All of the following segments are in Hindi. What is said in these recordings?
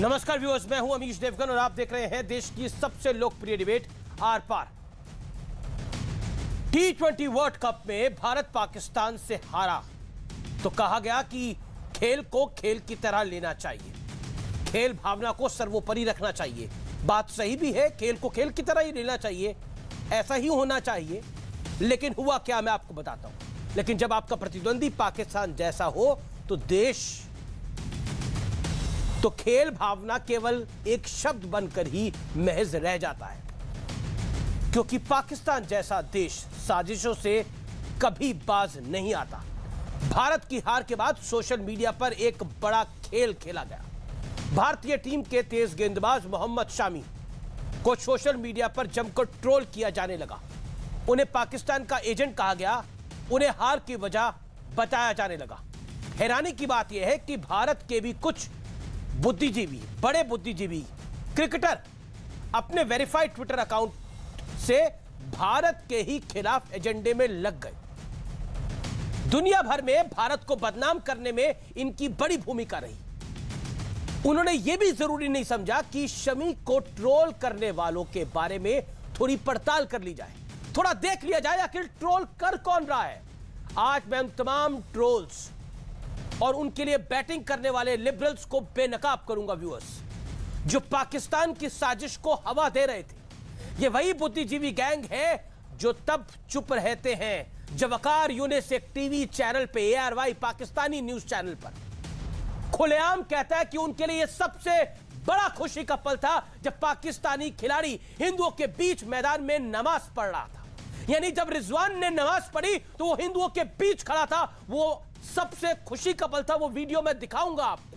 नमस्कार व्यूअर्स मैं हूं अमीश देवगन और आप देख रहे हैं देश की सबसे लोकप्रिय debate Aar Paar T twenty World Cup में भारत पाकिस्तान से हारा तो कहा गया कि खेल को खेल की तरह लेना चाहिए खेल भावना को सर्वोपरि रखना चाहिए बात सही भी है खेल को खेल की तरह ही लेना चाहिए ऐसा ही होना चाहिए लेकिन हुआ क्या मैं आपको बताता हूं लेकिन जब आपका प्रतिद्वंदी पाकिस्तान जैसा हो तो देश तो खेल भावना केवल एक शब्द बनकर ही महज रह जाता है क्योंकि पाकिस्तान जैसा देश साजिशों से कभी बाज नहीं आता भारत की हार के बाद सोशल मीडिया पर एक बड़ा खेल खेला गया भारतीय टीम के तेज गेंदबाज मोहम्मद शामी को सोशल मीडिया पर जमकर ट्रोल किया जाने लगा उन्हें पाकिस्तान का एजेंट कहा गया उन्हें हार की वजह बताया जाने लगा हैरानी की बात यह है कि भारत के भी कुछ बुद्धिजीवी बड़े बुद्धिजीवी क्रिकेटर अपने वेरीफाइड ट्विटर अकाउंट से भारत के ही खिलाफ एजेंडे में लग गए दुनिया भर में भारत को बदनाम करने में इनकी बड़ी भूमिका रही उन्होंने यह भी जरूरी नहीं समझा कि शमी को ट्रोल करने वालों के बारे में थोड़ी पड़ताल कर ली जाए थोड़ा देख लिया जाए आखिर ट्रोल कर कौन रहा है आज मैं उन तमाम ट्रोल्स और उनके लिए बैटिंग करने वाले लिबरल्स को बेनकाब करूंगा व्यूअर्स जो पाकिस्तान की साजिश को हवा दे रहे थे ये वही बुद्धिजीवी गैंग है जो तब चुप रहते हैं जब अकार यूनिस एक टीवी चैनल पे एआरवाई पाकिस्तानी न्यूज चैनल पर खुलेआम कहता है कि उनके लिए सबसे बड़ा खुशी का पल था जब पाकिस्तानी खिलाड़ी हिंदुओं के बीच मैदान में नमाज पढ़ रहा था यानी जब रिजवान ने नमाज पढ़ी तो वो हिंदुओं के बीच खड़ा था वो सबसे खुशी का पल था वो वीडियो मैं दिखाऊंगा आपको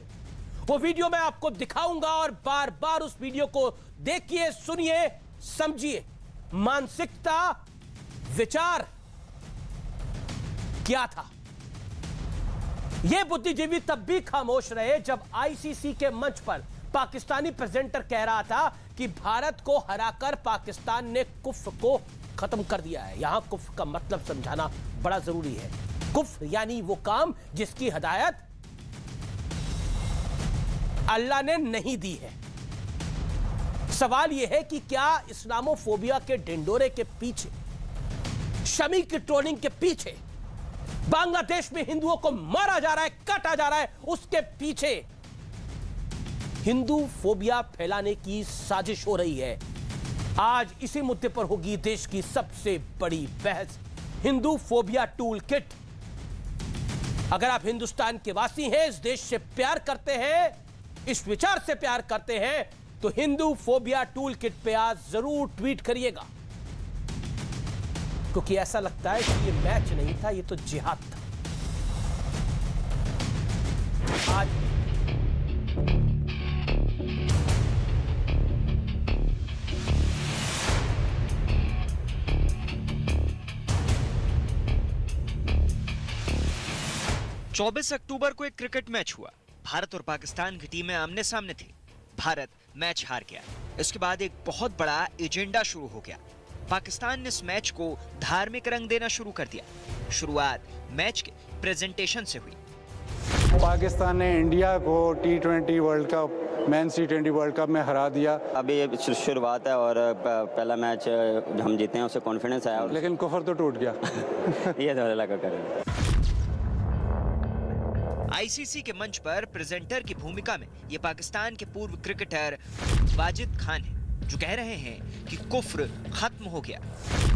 वो वीडियो मैं आपको दिखाऊंगा और बार बार उस वीडियो को देखिए सुनिए समझिए मानसिकता विचार क्या था यह बुद्धिजीवी तब भी खामोश रहे जब आईसीसी के मंच पर पाकिस्तानी प्रेजेंटर कह रहा था कि भारत को हराकर पाकिस्तान ने कुफ को खत्म कर दिया है यहां कुफ का मतलब समझाना बड़ा जरूरी है कुफ यानी वो काम जिसकी हदायत अल्लाह ने नहीं दी है सवाल यह है कि क्या इस्लामोफोबिया के ढिंडोरे के पीछे शमी की ट्रोलिंग के पीछे बांग्लादेश में हिंदुओं को मारा जा रहा है काटा जा रहा है उसके पीछे हिंदू फोबिया फैलाने की साजिश हो रही है आज इसी मुद्दे पर होगी देश की सबसे बड़ी बहस हिंदू फोबिया टूल किट अगर आप हिंदुस्तान के वासी हैं इस देश से प्यार करते हैं इस विचार से प्यार करते हैं तो हिंदू फोबिया टूल किट पे आज जरूर ट्वीट करिएगा क्योंकि ऐसा लगता है कि ये मैच नहीं था ये तो जिहाद था आज 24 अक्टूबर को एक क्रिकेट मैच हुआ भारत और पाकिस्तान की टीमें आमने सामने थी भारत मैच हार गया इसके बाद एक बहुत बड़ा एजेंडा शुरू हो गया पाकिस्तान ने इस मैच को धार्मिक रंग देना शुरू कर दिया शुरुआत मैच के प्रेजेंटेशन से हुई पाकिस्तान ने इंडिया को टी ट्वेंटी वर्ल्ड कप मैन सी ट्वेंटी वर्ल्ड कप में हरा दिया अभी शुरुआत है और पहला मैच हम जीते हैं उससे कॉन्फिडेंस आया लेकिन कुफर तो टूट गया ये तो लगा करें आईसीसी के मंच पर प्रेजेंटर की भूमिका में ये पाकिस्तान के पूर्व क्रिकेटर वाजिद खान हैं जो कह रहे हैं कि कुफ्र खत्म हो गया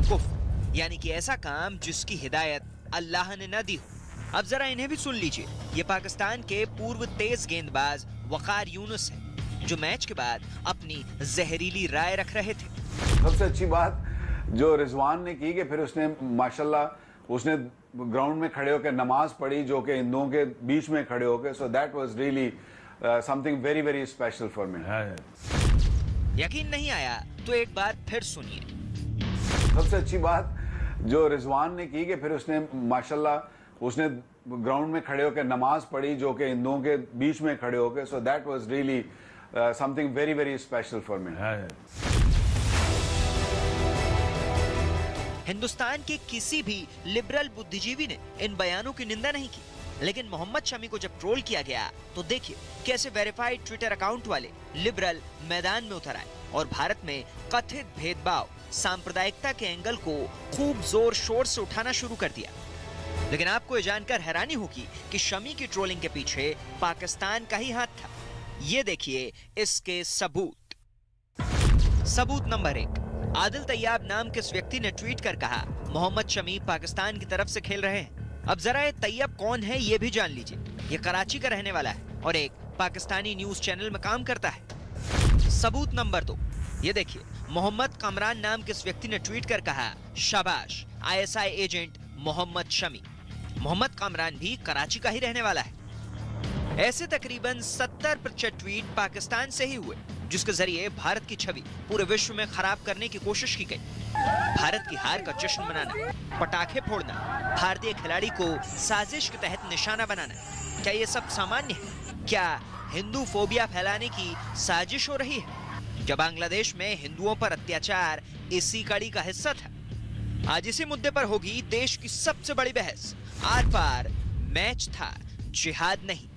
कुफ्र यानी कि ऐसा काम जिसकी हिदायत अल्लाह ने ना दी अब जरा इन्हें भी सुन लीजिए ये पाकिस्तान के पूर्व तेज गेंदबाज वकार यूनुस हैं जो मैच के बाद अपनी जहरीली राय रख रहे थे सबसे अच्छी बात जो रिजवान ने की कि फिर उसने माशाल्लाह उसने ग्राउंड में खड़े होकर नमाज पढ़ी जो कि हिंदुओं के बीच में खड़े होकर so that was really something very very special for me यकीन नहीं आया तो एक बार फिर सुनिए सबसे अच्छी बात जो रिजवान ने की कि फिर उसने माशाल्लाह उसने ग्राउंड में खड़े होकर नमाज पढ़ी जो कि हिंदुओं के बीच में खड़े होकर so that was really something very very special for me Hindustan के किसी भी लिबरल बुद्धिजीवी ने इन बयानों की निंदा नहीं की लेकिन मोहम्मद शमी को जब ट्रोल किया गया तो देखिए कैसे वेरीफाइड ट्विटर अकाउंट वाले लिबरल मैदान में उतर आए और भारत में कथित भेदभाव सांप्रदायिकता के एंगल को खूब जोर शोर से उठाना शुरू कर दिया लेकिन आपको ये जानकर हैरानी होगी कि शमी की ट्रोलिंग के पीछे पाकिस्तान का ही हाथ था ये देखिए इसके सबूत सबूत नंबर एक आदिल तैयाब नाम के व्यक्ति ने ट्वीट कर कहा मोहम्मद शमी पाकिस्तान की तरफ से खेल रहे हैं अब जरा ये तैयब कौन है ये भी जान लीजिए ये कराची का रहने वाला है और एक पाकिस्तानी न्यूज चैनल में काम करता है सबूत नंबर दो ये देखिए मोहम्मद कमरान नाम के इस व्यक्ति ने ट्वीट कर कहा शाबाश आईएसआई एजेंट मोहम्मद शमी मोहम्मद कामरान भी कराची का ही रहने वाला है ऐसे तकरीबन 70 प्रतिशत ट्वीट पाकिस्तान से ही हुए जिसके जरिए भारत की छवि पूरे विश्व में खराब करने की कोशिश की गई भारत की हार का जश्न मनाना पटाखे फोड़ना भारतीय खिलाड़ी को साजिश के तहत निशाना बनाना क्या ये सब सामान्य है क्या हिंदू फोबिया फैलाने की साजिश हो रही है जब बांग्लादेश में हिंदुओं पर अत्याचार इसी कड़ी का हिस्सा था आज इसी मुद्दे पर होगी देश की सबसे बड़ी बहस आर पार मैच था जिहाद नहीं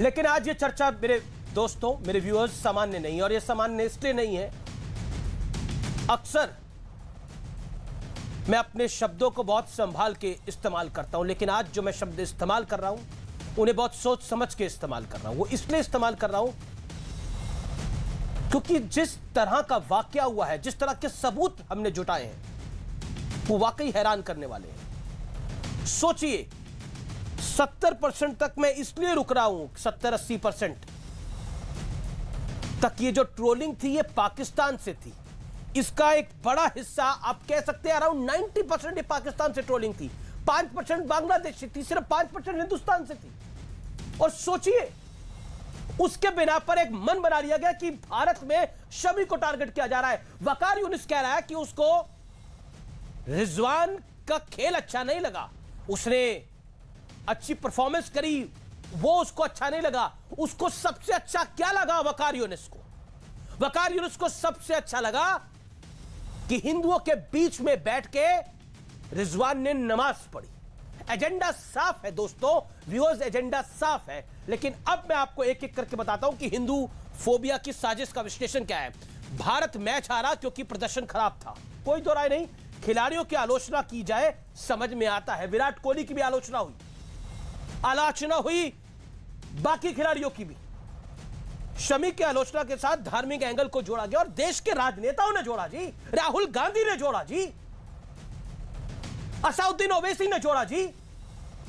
लेकिन आज ये चर्चा मेरे दोस्तों मेरे व्यूअर्स सामान्य नहीं है और ये सामान्य इसलिए नहीं है अक्सर मैं अपने शब्दों को बहुत संभाल के इस्तेमाल करता हूं लेकिन आज जो मैं शब्द इस्तेमाल कर रहा हूं उन्हें बहुत सोच समझ के इस्तेमाल कर रहा हूं वो इसलिए इस्तेमाल कर रहा हूं क्योंकि जिस तरह का वाक्य हुआ है जिस तरह के सबूत हमने जुटाए हैं वो वाकई हैरान करने वाले हैं सोचिए सत्तर परसेंट तक मैं इसलिए रुक रहा हूं सत्तर अस्सी परसेंट तक ये जो ट्रोलिंग थी ये पाकिस्तान से थी इसका एक बड़ा हिस्सा आप कह सकते हैं अराउंड नाइनटी परसेंट ये पाकिस्तान से ट्रोलिंग थी पांच परसेंट बांग्लादेश से थी सिर्फ पांच परसेंट हिंदुस्तान से थी और सोचिए उसके बिना पर एक मन बना लिया गया कि भारत में शमी को टारगेट किया जा रहा है वकार यूनिस कह रहा है कि उसको रिजवान का खेल अच्छा नहीं लगा उसने अच्छी परफॉर्मेंस करी वो उसको अच्छा नहीं लगा उसको सबसे अच्छा क्या लगा वकार यूनिस को वकार यूनिस को सबसे अच्छा लगा कि हिंदुओं के बीच में बैठ के रिजवान ने नमाज पढ़ी एजेंडा साफ है दोस्तों व्यूअर्स एजेंडा साफ है लेकिन अब मैं आपको एक एक करके बताता हूं कि हिंदू फोबिया की साजिश का विश्लेषण क्या है भारत मैच हारा क्योंकि प्रदर्शन खराब था कोई दो राय नहीं खिलाड़ियों की आलोचना की जाए समझ में आता है विराट कोहली की भी आलोचना हुई आलोचना हुई बाकी खिलाड़ियों की भी शमी की आलोचना के साथ धार्मिक एंगल को जोड़ा गया और देश के राजनेताओं ने जोड़ा जी राहुल गांधी ने जोड़ा जी असाउद्दीन ओवैसी ने जोड़ा जी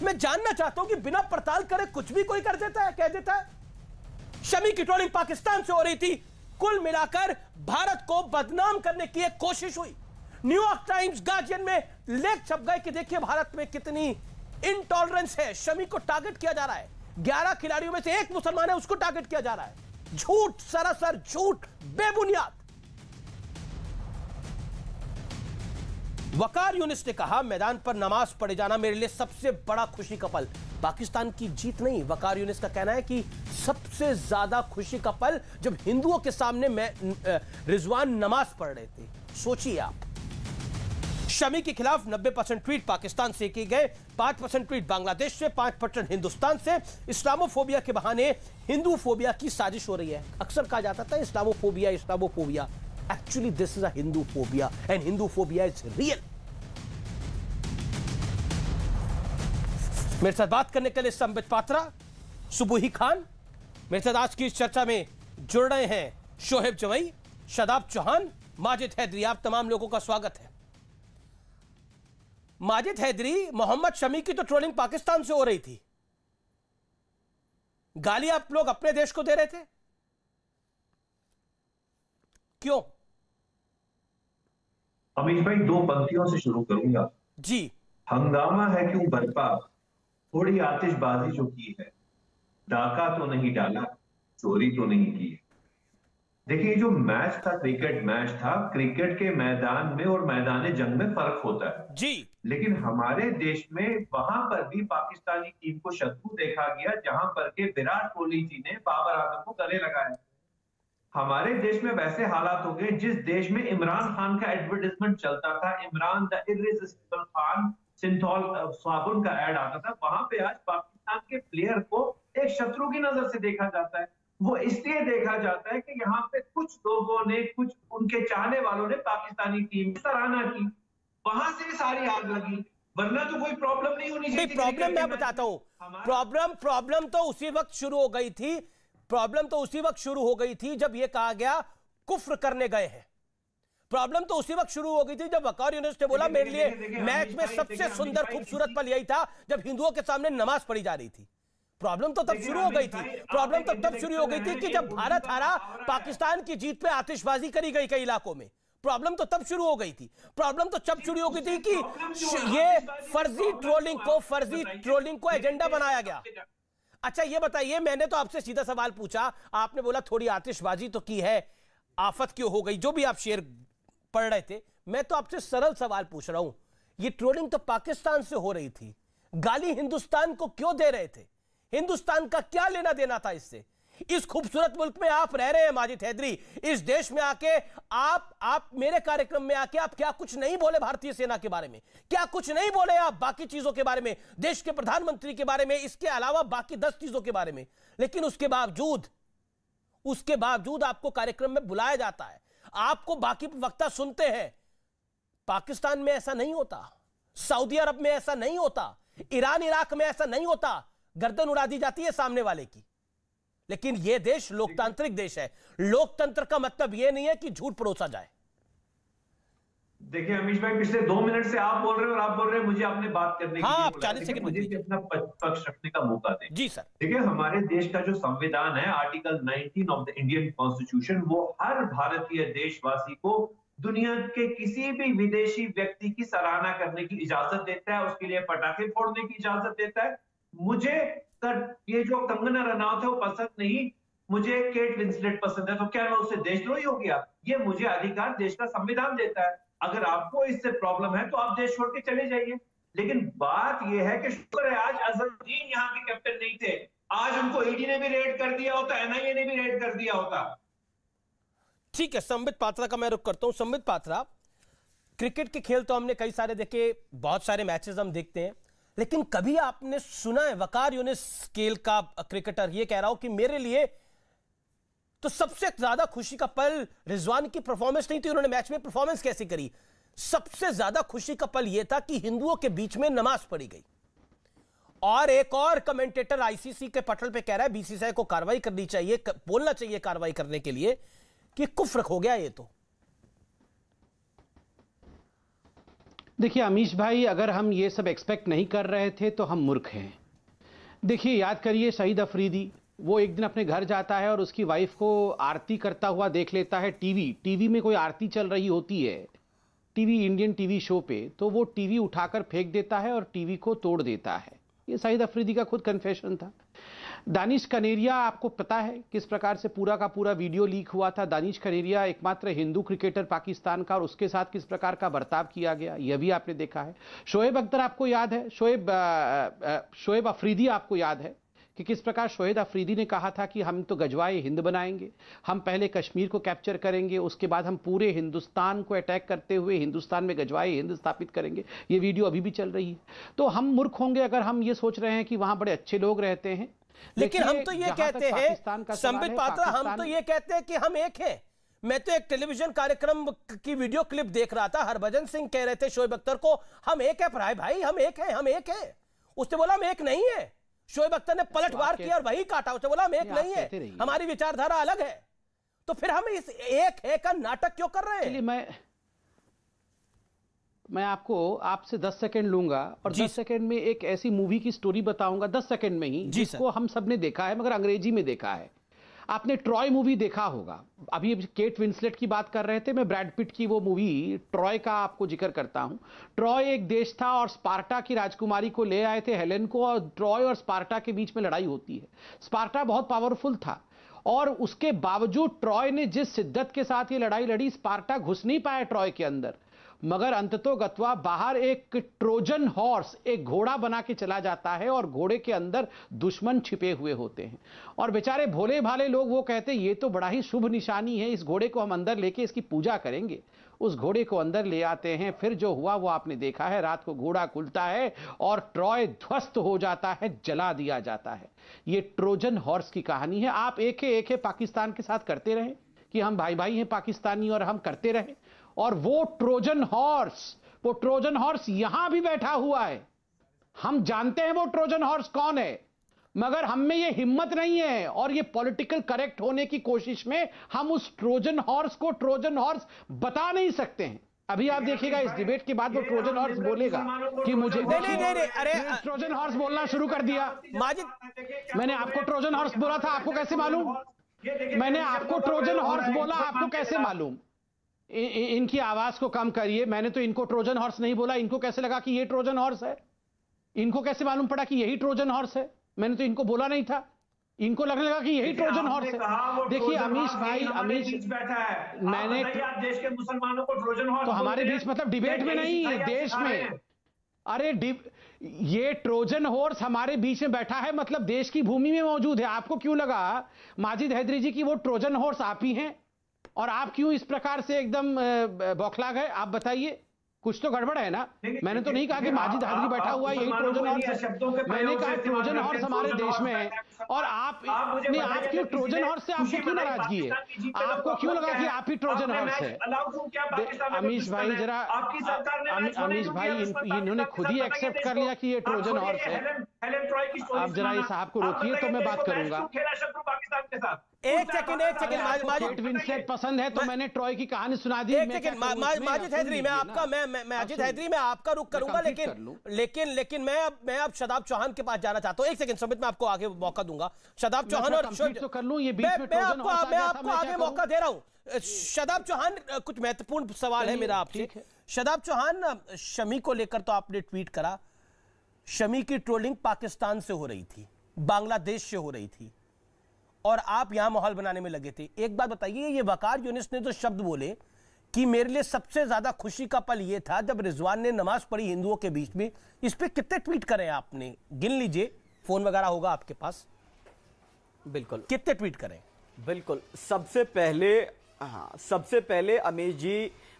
मैं जानना चाहता हूं कि बिना पड़ताल करे कुछ भी कोई कर देता है कह देता है शमी की ट्रोलिंग पाकिस्तान से हो रही थी कुल मिलाकर भारत को बदनाम करने की एक कोशिश हुई न्यूयॉर्क टाइम्स गार्जियन में लेख छप गए कि देखिए भारत में कितनी इनटॉलरेंस है शमी को टारगेट किया जा रहा है ग्यारह खिलाड़ियों में से एक मुसलमान है उसको टारगेट किया जा रहा है झूठ सरासर झूठ बेबुनियाद वकार यूनिस ने कहा मैदान पर नमाज पढ़े जाना मेरे लिए सबसे बड़ा खुशी का पल पाकिस्तान की जीत नहीं वकार यूनिस का कहना है कि सबसे ज्यादा खुशी का पल जब हिंदुओं के सामने मैं रिजवान नमाज पढ़ रहे थे सोचिए आप शमी के खिलाफ 90 परसेंट ट्वीट पाकिस्तान से किए गए 5 परसेंट ट्वीट बांग्लादेश से 5 परसेंट हिंदुस्तान से इस्लामोफोबिया के बहाने हिंदू फोबिया की साजिश हो रही है अक्सर कहा जाता था Islamophobia Islamophobia actually this is Hindu phobia and Hindu phobia is real मेरे साथ बात करने के लिए संबित पात्रा सुबुही खान मेरे साथ आज की इस चर्चा में जुड़ रहे हैं शोहेब जवई शदाब चौहान माजिद हैदरी आप तमाम लोगों का स्वागत है माजिद हैदरी मोहम्मद शमी की तो ट्रोलिंग पाकिस्तान से हो रही थी गाली आप लोग अपने देश को दे रहे थे क्यों अमित भाई दो पंक्तियों से शुरू करूंगा जी हंगामा है क्यों बर्पा थोड़ी आतिशबाजी जो की है डाका तो नहीं डाला चोरी तो नहीं की देखिए जो मैच था क्रिकेट मैच था क्रिकेट के मैदान में और मैदान जंग में फर्क होता है जी लेकिन हमारे देश में वहां पर भी पाकिस्तानी टीम को शत्रु देखा गया जहां पर के विराट कोहली जी ने बाबर आजम को गले लगाया हमारे देश में वैसे हालात हो गए जिस देश में इमरान खान का एडवर्टाइजमेंट चलता था इमरान द खान सिंथॉल साबुन का एड आता था वहां पे आज पाकिस्तान के प्लेयर को एक शत्रु की नजर से देखा जाता है वो इसलिए देखा जाता है कि यहाँ पे कुछ लोगों ने कुछ उनके चाहने वालों ने पाकिस्तानी टीम सराहना की वहां से भी सारी आग लगी वरना तो कोई प्रॉब्लम नहीं होनी चाहिए प्रॉब्लम मैं बताता हूँ प्रॉब्लम प्रॉब्लम तो उसी वक्त शुरू हो गई थी प्रॉब्लम तो उसी वक्त शुरू हो गई थी जब यह कहा गया कुफ्र करने गए हैं प्रॉब्लम तो उसी वक्त शुरू हो गई थी जब वकार यूनिस ने बोला मेरे लिए मैच में सबसे सुंदर खूबसूरत पल यही था जब हिंदुओं के सामने नमाज पढ़ी जा रही थी प्रॉब्लम तो, तो तब शुरू हो गई थी प्रॉब्लम तो तब शुरू हो गई थी कि जब भारत हारा पाकिस्तान की जीत पे आतिशबाजी करी गई कई इलाकों में प्रॉब्लम तो तब शुरू हो गई थी प्रॉब्लम तो तब शुरू हो गई थी कि ये फर्जी ट्रोलिंग को फर्जी ट्रोलिंग को एजेंडा बनाया गया अच्छा ये बताइए मैंने तो आपसे सीधा सवाल पूछा आपने बोला थोड़ी आतिशबाजी तो की है आफत क्यों हो गई जो भी आप शेयर पढ़ रहे थे मैं तो आपसे सरल सवाल पूछ रहा हूं ये ट्रोलिंग तो पाकिस्तान से हो रही थी गाली हिंदुस्तान को क्यों दे रहे थे हिंदुस्तान का क्या लेना देना था इससे इस खूबसूरत मुल्क में आप रह रहे हैं माजिद हैदरी इस देश में आके आप आप मेरे कार्यक्रम में आके आप क्या कुछ नहीं बोले भारतीय सेना के बारे में क्या कुछ नहीं बोले आप बाकी चीजों के बारे में देश के प्रधानमंत्री के बारे में इसके अलावा बाकी दस चीजों के बारे में लेकिन उसके बावजूद उसके बावजूद आपको कार्यक्रम में बुलाया जाता है आपको बाकी वक्ता सुनते हैं पाकिस्तान में ऐसा नहीं होता सऊदी अरब में ऐसा नहीं होता ईरान इराक में ऐसा नहीं होता गर्दन उड़ा दी जाती है सामने वाले की लेकिन यह देश लोकतांत्रिक देश है लोकतंत्र का मतलब यह नहीं है कि झूठ परोसा जाए देखिए अमीश भाई पिछले दो मिनट से आप बोल रहे हैं और आप बोल रहे हैं मुझे आपने बात करने हाँ, की चालीस सेकंड मुझे अपना पक्ष रखने का मौका दें जी सर देखिए हमारे देश का जो संविधान है article 19 of the Indian constitution वो हर भारतीय देशवासी को दुनिया के किसी भी विदेशी व्यक्ति की सराहना करने की इजाजत देता है उसके लिए पटाखे फोड़ने की इजाजत देता है मुझे सर ये जो कंगना रनावत है वो पसंद नहीं मुझे केट विंसलेट पसंद है तो क्या मैं उससे देशद्रोही हो गया ये मुझे अधिकार देश का संविधान देता है अगर आपको इससे प्रॉब्लम है तो आप देश छोड़ के चले जाइए लेकिन बात यह है कि शुक्र है आज अजहरुद्दीन यहाँ के कैप्टन नहीं थे आज उनको ईडी e ने भी रेड कर दिया होता एनआईए ने भी रेड कर दिया होता ठीक है संबित पात्रा का मैं रुख करता हूँ संबित पात्रा क्रिकेट के खेल तो हमने कई सारे देखे बहुत सारे मैचेस हम देखते हैं लेकिन कभी आपने सुना है वकार यूनिस स्केल का क्रिकेटर ये कह रहा हो कि मेरे लिए तो सबसे ज्यादा खुशी का पल रिजवान की परफॉर्मेंस नहीं थी उन्होंने मैच में परफॉर्मेंस कैसे करी सबसे ज्यादा खुशी का पल यह था कि हिंदुओं के बीच में नमाज पढ़ी गई और एक और कमेंटेटर आईसीसी के पटल पे कह रहा है बीसीसीआई को कार्रवाई करनी चाहिए बोलना चाहिए कार्रवाई करने के लिए कि कुफ्र हो गया ये तो देखिए अमीश भाई अगर हम ये सब एक्सपेक्ट नहीं कर रहे थे तो हम मूर्ख हैं देखिए याद करिए शहीद अफरीदी वो एक दिन अपने घर जाता है और उसकी वाइफ को आरती करता हुआ देख लेता है टीवी टीवी में कोई आरती चल रही होती है टीवी इंडियन टीवी शो पे तो वो टीवी उठाकर फेंक देता है और टीवी को तोड़ देता है ये शहीद अफरीदी का खुद कन्फेशन था दानिश कनेरिया आपको पता है किस प्रकार से पूरा का पूरा वीडियो लीक हुआ था दानिश कनेरिया एकमात्र हिंदू क्रिकेटर पाकिस्तान का और उसके साथ किस प्रकार का बर्ताव किया गया यह भी आपने देखा है शोएब अख्तर आपको याद है शोएब शोएब अफरीदी आपको याद है कि किस प्रकार शोहेद अफरीदी ने कहा था कि हम तो गजवाए हिंद बनाएंगे हम पहले कश्मीर को कैप्चर करेंगे उसके बाद हम पूरे हिंदुस्तान को अटैक करते हुए हिंदुस्तान में गजवाए हिंद स्थापित करेंगे ये वीडियो अभी भी चल रही है तो हम मूर्ख होंगे अगर हम ये सोच रहे हैं कि वहाँ बड़े अच्छे लोग रहते हैं लेकिन हम तो ये कहते हैं संबित पात्रा हम तो ये कहते हैं कि हम एक हैं मैं तो एक टेलीविजन कार्यक्रम की वीडियो क्लिप देख रहा था हरभजन सिंह कह रहे थे शोएब अख्तर को हम एक है पराय भाई हम एक है हम एक है उसने बोला हम एक नहीं है शोएब अख्तर ने पलटवार किया और वही काटा उसने बोला हम एक नहीं है हमारी विचारधारा अलग है तो फिर हम इस एक है का नाटक क्यों कर रहे हैं मैं आपको आपसे दस सेकंड लूंगा और दस सेकंड में एक ऐसी मूवी की स्टोरी बताऊंगा दस सेकंड में ही जिसको हम सब ने देखा है मगर अंग्रेजी में देखा है आपने ट्रॉय मूवी देखा होगा अभी केट विंसलेट की बात कर रहे थे मैं ब्रैड पिट की वो मूवी ट्रॉय का आपको जिक्र करता हूं ट्रॉय एक देश था और स्पार्टा की राजकुमारी को ले आए थे हेलेन को और ट्रॉय और स्पार्टा के बीच में लड़ाई होती है स्पार्टा बहुत पावरफुल था और उसके बावजूद ट्रॉय ने जिस शिद्दत के साथ ये लड़ाई लड़ी स्पार्टा घुस नहीं पाया ट्रॉय के अंदर मगर अंततो गत्वा बाहर एक ट्रोजन हॉर्स एक घोड़ा बना के चला जाता है और घोड़े के अंदर दुश्मन छिपे हुए होते हैं और बेचारे भोले भाले लोग वो कहते हैं ये तो बड़ा ही शुभ निशानी है इस घोड़े को हम अंदर लेके इसकी पूजा करेंगे उस घोड़े को अंदर ले आते हैं फिर जो हुआ वो आपने देखा है रात को घोड़ा खुलता है और ट्रॉय ध्वस्त हो जाता है जला दिया जाता है ये ट्रोजन हॉर्स की कहानी है आप एक एक पाकिस्तान के साथ करते रहे कि हम भाई भाई हैं पाकिस्तानी और हम करते रहें और वो ट्रोजन हॉर्स वो ट्रोजन हॉर्स यहां भी बैठा हुआ है हम जानते हैं वो ट्रोजन हॉर्स कौन है मगर हम में ये हिम्मत नहीं है और ये पॉलिटिकल करेक्ट होने की कोशिश में हम उस ट्रोजन हॉर्स को ट्रोजन हॉर्स बता नहीं सकते हैं अभी आप देखिएगा इस डिबेट के बाद वो ट्रोजन हॉर्स बोलेगा कि मुझे नहीं नहीं नहीं अरे ट्रोजन हॉर्स बोलना शुरू कर दिया माजिद मैंने आपको ट्रोजन हॉर्स बोला था आपको कैसे मालूम मैंने आपको ट्रोजन हॉर्स बोला आपको कैसे मालूम इनकी आवाज को कम करिए मैंने तो इनको ट्रोजन हॉर्स नहीं बोला इनको कैसे लगा कि ये ट्रोजन हॉर्स है इनको कैसे मालूम पड़ा कि यही ट्रोजन हॉर्स है मैंने तो इनको बोला नहीं था इनको लगने लगा कि यही ट्रोजन हॉर्स है देखिए अमीश भाई अमीश बैठा है मैंने आप तो- देश के मुसलमानों को ट्रोजन हॉर्स तो हमारे बीच मतलब डिबेट में नहीं है देश में अच्छा अरे ये ट्रोजन हॉर्स हमारे बीच में बैठा है मतलब देश की भूमि में मौजूद है आपको क्यों लगा माजिद हैदरी जी की वो ट्रोजन हॉर्स आप ही हैं और आप क्यों इस प्रकार से एकदम बौखला गए आप बताइए कुछ तो गड़बड़ है ना मैंने तो नहीं कहा कि माजिद हाजरी बैठा हुआ यही ट्रोजन हॉर्स मैंने कहा ट्रोजन हॉर्स हमारे तो देश में है और आप नहीं आप क्यों ट्रोजन हॉर्स से आपको क्यों नाराजगी है आपको क्यों लगा कि आप ही ट्रोजन हॉर्स है अमीश भाई जरा अमीश भाई इन्होंने खुद ही एक्सेप्ट कर लिया कि ये ट्रोजन हॉर्स है आप जरा इस साहब को रोकिए तो मैं बात करूंगा एक सेकंड एक सेकंड माजिद विंसेंट पसंद है तो मैंने ट्रॉय की कहानी सुना दी एक सेकंड माजिद हैदरी मैं आपका मैं मैं माजिद अच्छा, हैदरी मैं आपका रुक करूंगा लेकिन लेकिन लेकिन मैं अब मैं अब शदाब चौहान के पास जाना चाहता हूं एक सेकंड सुमित मैं आपको आगे मौका दूंगा शदाब चौहान और तो कर लूं ये बीच में मैं आपको मैं आपको आगे मौका दे रहा हूं शदाब चौहान कुछ महत्वपूर्ण सवाल है मेरा आपसे शदाब चौहान शमी को लेकर तो आपने ट्वीट करा शमी की ट्रोलिंग पाकिस्तान से हो रही थी बांग्लादेश से हो रही थी और आप यहाँ माहौल बनाने में लगे थे एक बात बताइए ये वकार यूनिस ने जो तो शब्द बोले कि मेरे लिए सबसे ज़्यादा खुशी का पल ये था जब रिजवान ने नमाज पढ़ी हिंदुओं के बीच में इस पर कितने ट्वीट करें आपने गिन लीजिए फ़ोन वगैरह होगा आपके पास बिल्कुल कितने ट्वीट करें बिल्कुल सबसे पहले हाँ सबसे पहले अमीर जी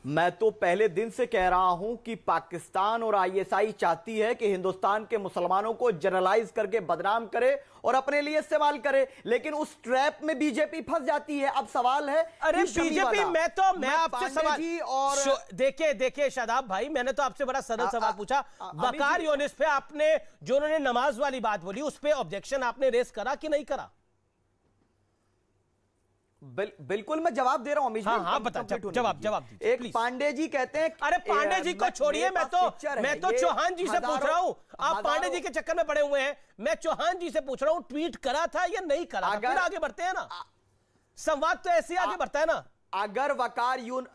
मैं तो पहले दिन से कह रहा हूं कि पाकिस्तान और आईएसआई चाहती है कि हिंदुस्तान के मुसलमानों को जनरलाइज करके बदनाम करे और अपने लिए इस्तेमाल करे लेकिन उस ट्रैप में बीजेपी फंस जाती है अब सवाल है अरे बीजेपी मैं तो मैं आपसे सवाल और देखिए देखिए शादाब भाई मैंने तो आपसे बड़ा सरल सवाल पूछा बकार योनिस पे आपने जो उन्होंने नमाज वाली बात बोली उस पर ऑब्जेक्शन आपने रेस करा कि नहीं करा बिल, बिल्कुल मैं जवाब दे रहा हूं अमीश हाँ, हाँ, बता जवाब जवाब एक पांडे जी कहते हैं अरे पांडे जी को छोड़िए तो- मैं तो मैं तो चौहान जी से पूछ रहा हूं आप पांडे जी के चक्कर में पड़े हुए हैं मैं चौहान जी से पूछ रहा हूं ट्वीट करा था या नहीं करा था आगे बढ़ते हैं ना संवाद तो ऐसे आगे बढ़ता है ना अगर वकार यून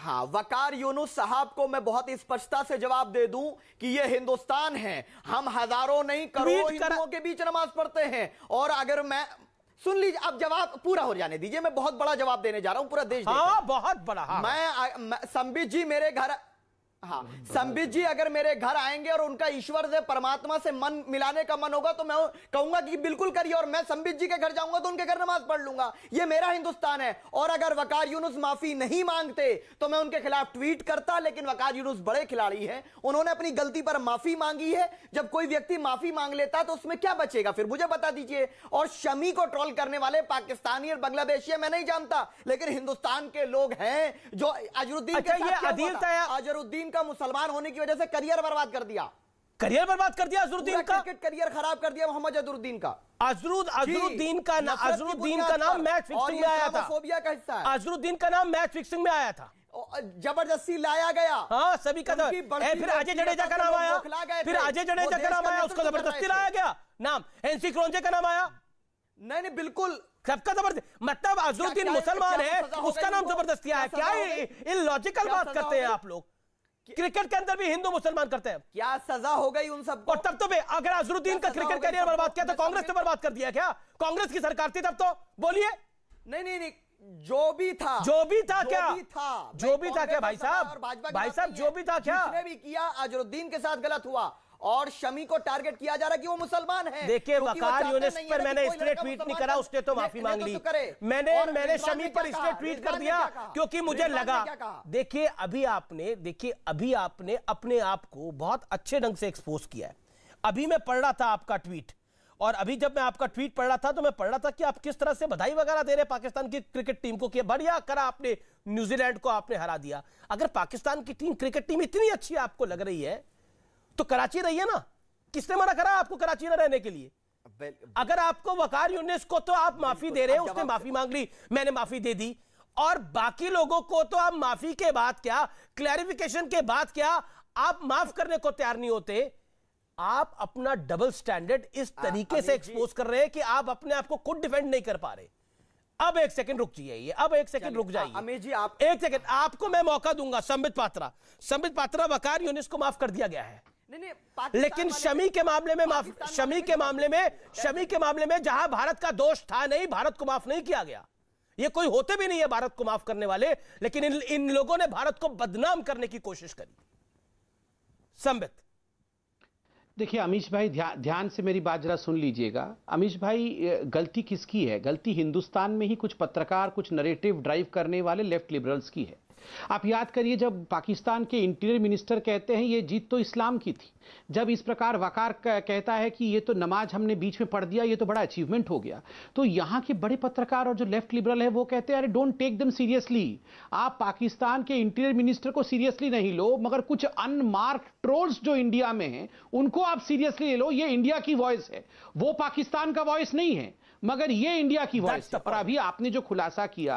हाँ वकार यूनुस साहब को मैं बहुत स्पष्टता से जवाब दे दूं कि ये हिंदुस्तान है हम हजारों नहीं करोड़ों कर... के बीच नमाज पढ़ते हैं और अगर मैं सुन लीजिए अब जवाब पूरा हो जाने दीजिए मैं बहुत बड़ा जवाब देने जा रहा हूं पूरा देश हाँ बहुत बड़ा हाँ। मैं, मैं संबित जी मेरे घर हाँ संबित जी अगर मेरे घर आएंगे और उनका ईश्वर से परमात्मा से मन मिलाने का मन होगा तो मैं कहूंगा कि बिल्कुल करिए और मैं संबित जी के घर जाऊंगा तो उनके घर नमाज पढ़ लूंगा ये मेरा हिंदुस्तान है और अगर वकार यूनुस माफी नहीं मांगते तो मैं उनके खिलाफ ट्वीट करता लेकिन वकार यूनुस बड़े खिलाड़ी है उन्होंने अपनी गलती पर माफी मांगी है जब कोई व्यक्ति माफी मांग लेता तो उसमें क्या बचेगा फिर मुझे बता दीजिए और शमी को ट्रोल करने वाले पाकिस्तानी और बांग्लादेशी मैं नहीं जानता लेकिन हिंदुस्तान के लोग हैं जो अजरुद्दीन अच्छा, अजरुद्दीन का मुसलमान होने की वजह से करियर बर्बाद कर दिया करियर बर्बाद कर दिया अजरुद्दीन का क्रिकेट करियर खराब कर दिया मोहम्मद अजरुद्दीन का अजरुद अजरुद्दीन का ना अजरुद्दीन का नाम मैच फिक्सिंग में आया था फोबिया का हिस्सा है अजरुद्दीन का नाम मैच फिक्सिंग में आया था जबरदस्ती लाया गया हाँ सभी का फिर अजय जडेजा का नाम आया फिर अजय जडेजा का नाम आया उसको जबरदस्ती लाया गया नाम एनसी क्रोंजे का नाम आया नहीं नहीं बिल्कुल सबका जबरदस्त मतलब अजरुद्दीन मुसलमान है उसका नाम जबरदस्ती आया क्या इन लॉजिकल बात करते हैं आप लोग क्रिकेट के अंदर भी हिंदू मुसलमान करते हैं क्या सजा हो गई उन सबको और तब तो अगर अजरुद्दीन का क्रिकेट करियर बर्बाद किया तो कांग्रेस ने बर्बाद कर दिया क्या कांग्रेस की सरकार थी तब तो बोलिए नहीं नहीं नहीं जो भी था जो भी था क्या जो भी था जो भी था क्या भाई साहब भाई साहब जो भी था क्या भी किया अजरुद्दीन के साथ गलत हुआ और शमी को टारगेट किया जा रहा है कि वो मुसलमान है देखिए वकार यूनिस पर मैंने इसलिए ट्वीट नहीं करा उसने तो माफी मांग ली तो मैंने मैंने शमी पर इसलिए ट्वीट कर दिया क्योंकि मुझे लगा देखिए अभी आपने देखिए अभी आपने अपने आप को बहुत अच्छे ढंग से एक्सपोज किया है अभी मैं पढ़ रहा था आपका ट्वीट और अभी जब मैं आपका ट्वीट पढ़ रहा था तो मैं पढ़ रहा था कि आप किस तरह से बधाई वगैरह दे रहे पाकिस्तान की क्रिकेट टीम को कि बढ़िया करा आपने न्यूजीलैंड को आपने हरा दिया अगर पाकिस्तान की टीम क्रिकेट टीम इतनी अच्छी आपको लग रही है तो कराची रहिए ना किसने मना करा आपको कराची ना रहने के लिए अगर आपको वकार यूनिस को तो आप माफी दे रहे हैं उसने माफी मांग ली मैंने माफी दे दी और बाकी लोगों को तो आप माफी के बाद क्या क्लैरिफिकेशन के बाद क्या आप माफ करने को तैयार नहीं होते आप अपना डबल स्टैंडर्ड इस तरीके से एक्सपोज कर रहे हैं कि आप अपने आप को खुद डिफेंड नहीं कर पा रहे अब एक सेकंड रुक जाइए अब एक सेकंड रुक जाइए अमित जी आप एक सेकंड आपको मैं मौका दूंगा संबित पात्रा संबित पात्रा वकार यूनिस को माफ कर दिया गया है लेकिन शमी के मामले में माफ शमी के मामले में शमी के मामले में जहां भारत का दोष था नहीं भारत को माफ नहीं किया गया ये कोई होते भी नहीं है भारत को माफ करने वाले लेकिन इन, इन लोगों ने भारत को बदनाम करने की कोशिश करी संबित देखिए अमीश भाई ध्या, ध्यान से मेरी बात जरा सुन लीजिएगा अमीश भाई गलती किसकी है गलती हिंदुस्तान में ही कुछ पत्रकार कुछ नरेटिव ड्राइव करने वाले लेफ्ट लिबरल्स की है आप याद करिए जब पाकिस्तान के इंटीरियर मिनिस्टर कहते हैं ये जीत तो इस्लाम की थी जब इस प्रकार वकार कहता है कि ये तो नमाज हमने बीच में पढ़ दिया ये तो बड़ा अचीवमेंट हो गया तो यहाँ के बड़े पत्रकार और जो लेफ्ट लिबरल है वो कहते हैं अरे डोंट टेक दम सीरियसली आप पाकिस्तान के इंटीरियर मिनिस्टर को सीरियसली नहीं लो मगर कुछ अनमार्क ट्रोल्स जो इंडिया में हैं उनको आप सीरियसली ले लो ये इंडिया की वॉइस है वो पाकिस्तान का वॉइस नहीं है मगर ये इंडिया की वॉइस पर अभी आपने जो खुलासा किया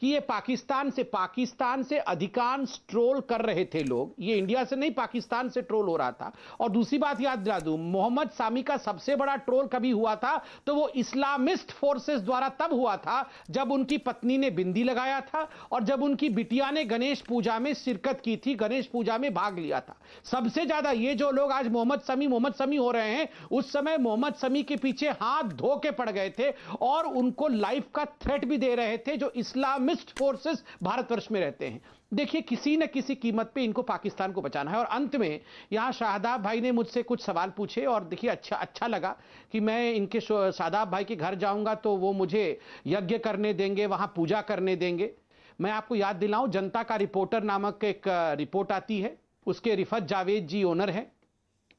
कि ये पाकिस्तान से पाकिस्तान से अधिकांश ट्रोल कर रहे थे लोग ये इंडिया से नहीं पाकिस्तान से ट्रोल हो रहा था और दूसरी बात याद दिला दू मोहम्मद सामी का सबसे बड़ा ट्रोल कभी हुआ था तो वो इस्लामिस्ट फोर्सेस द्वारा तब हुआ था जब उनकी पत्नी ने बिंदी लगाया था और जब उनकी बिटिया ने गणेश पूजा में शिरकत की थी गणेश पूजा में भाग लिया था सबसे ज्यादा ये जो लोग आज मोहम्मद समी मोहम्मद समी हो रहे हैं उस समय मोहम्मद समी के पीछे हाथ धो के पड़ गए थे थे और उनको लाइफ का थ्रेट भी दे रहे थे जो इस्लामिस्ट फोर्सेस भारतवर्ष में रहते हैं देखिए किसी न किसी कीमत पे इनको पाकिस्तान को बचाना है और अंत में यहाँ शाहदाब भाई ने मुझसे कुछ सवाल पूछे और देखिए अच्छा अच्छा लगा कि मैं इनके शादाब भाई के घर जाऊँगा तो वो मुझे यज्ञ करने देंगे वहाँ पूजा करने देंगे मैं आपको याद दिलाऊं जनता का रिपोर्टर नामक एक रिपोर्ट आती है उसके रिफत जावेद जी ओनर हैं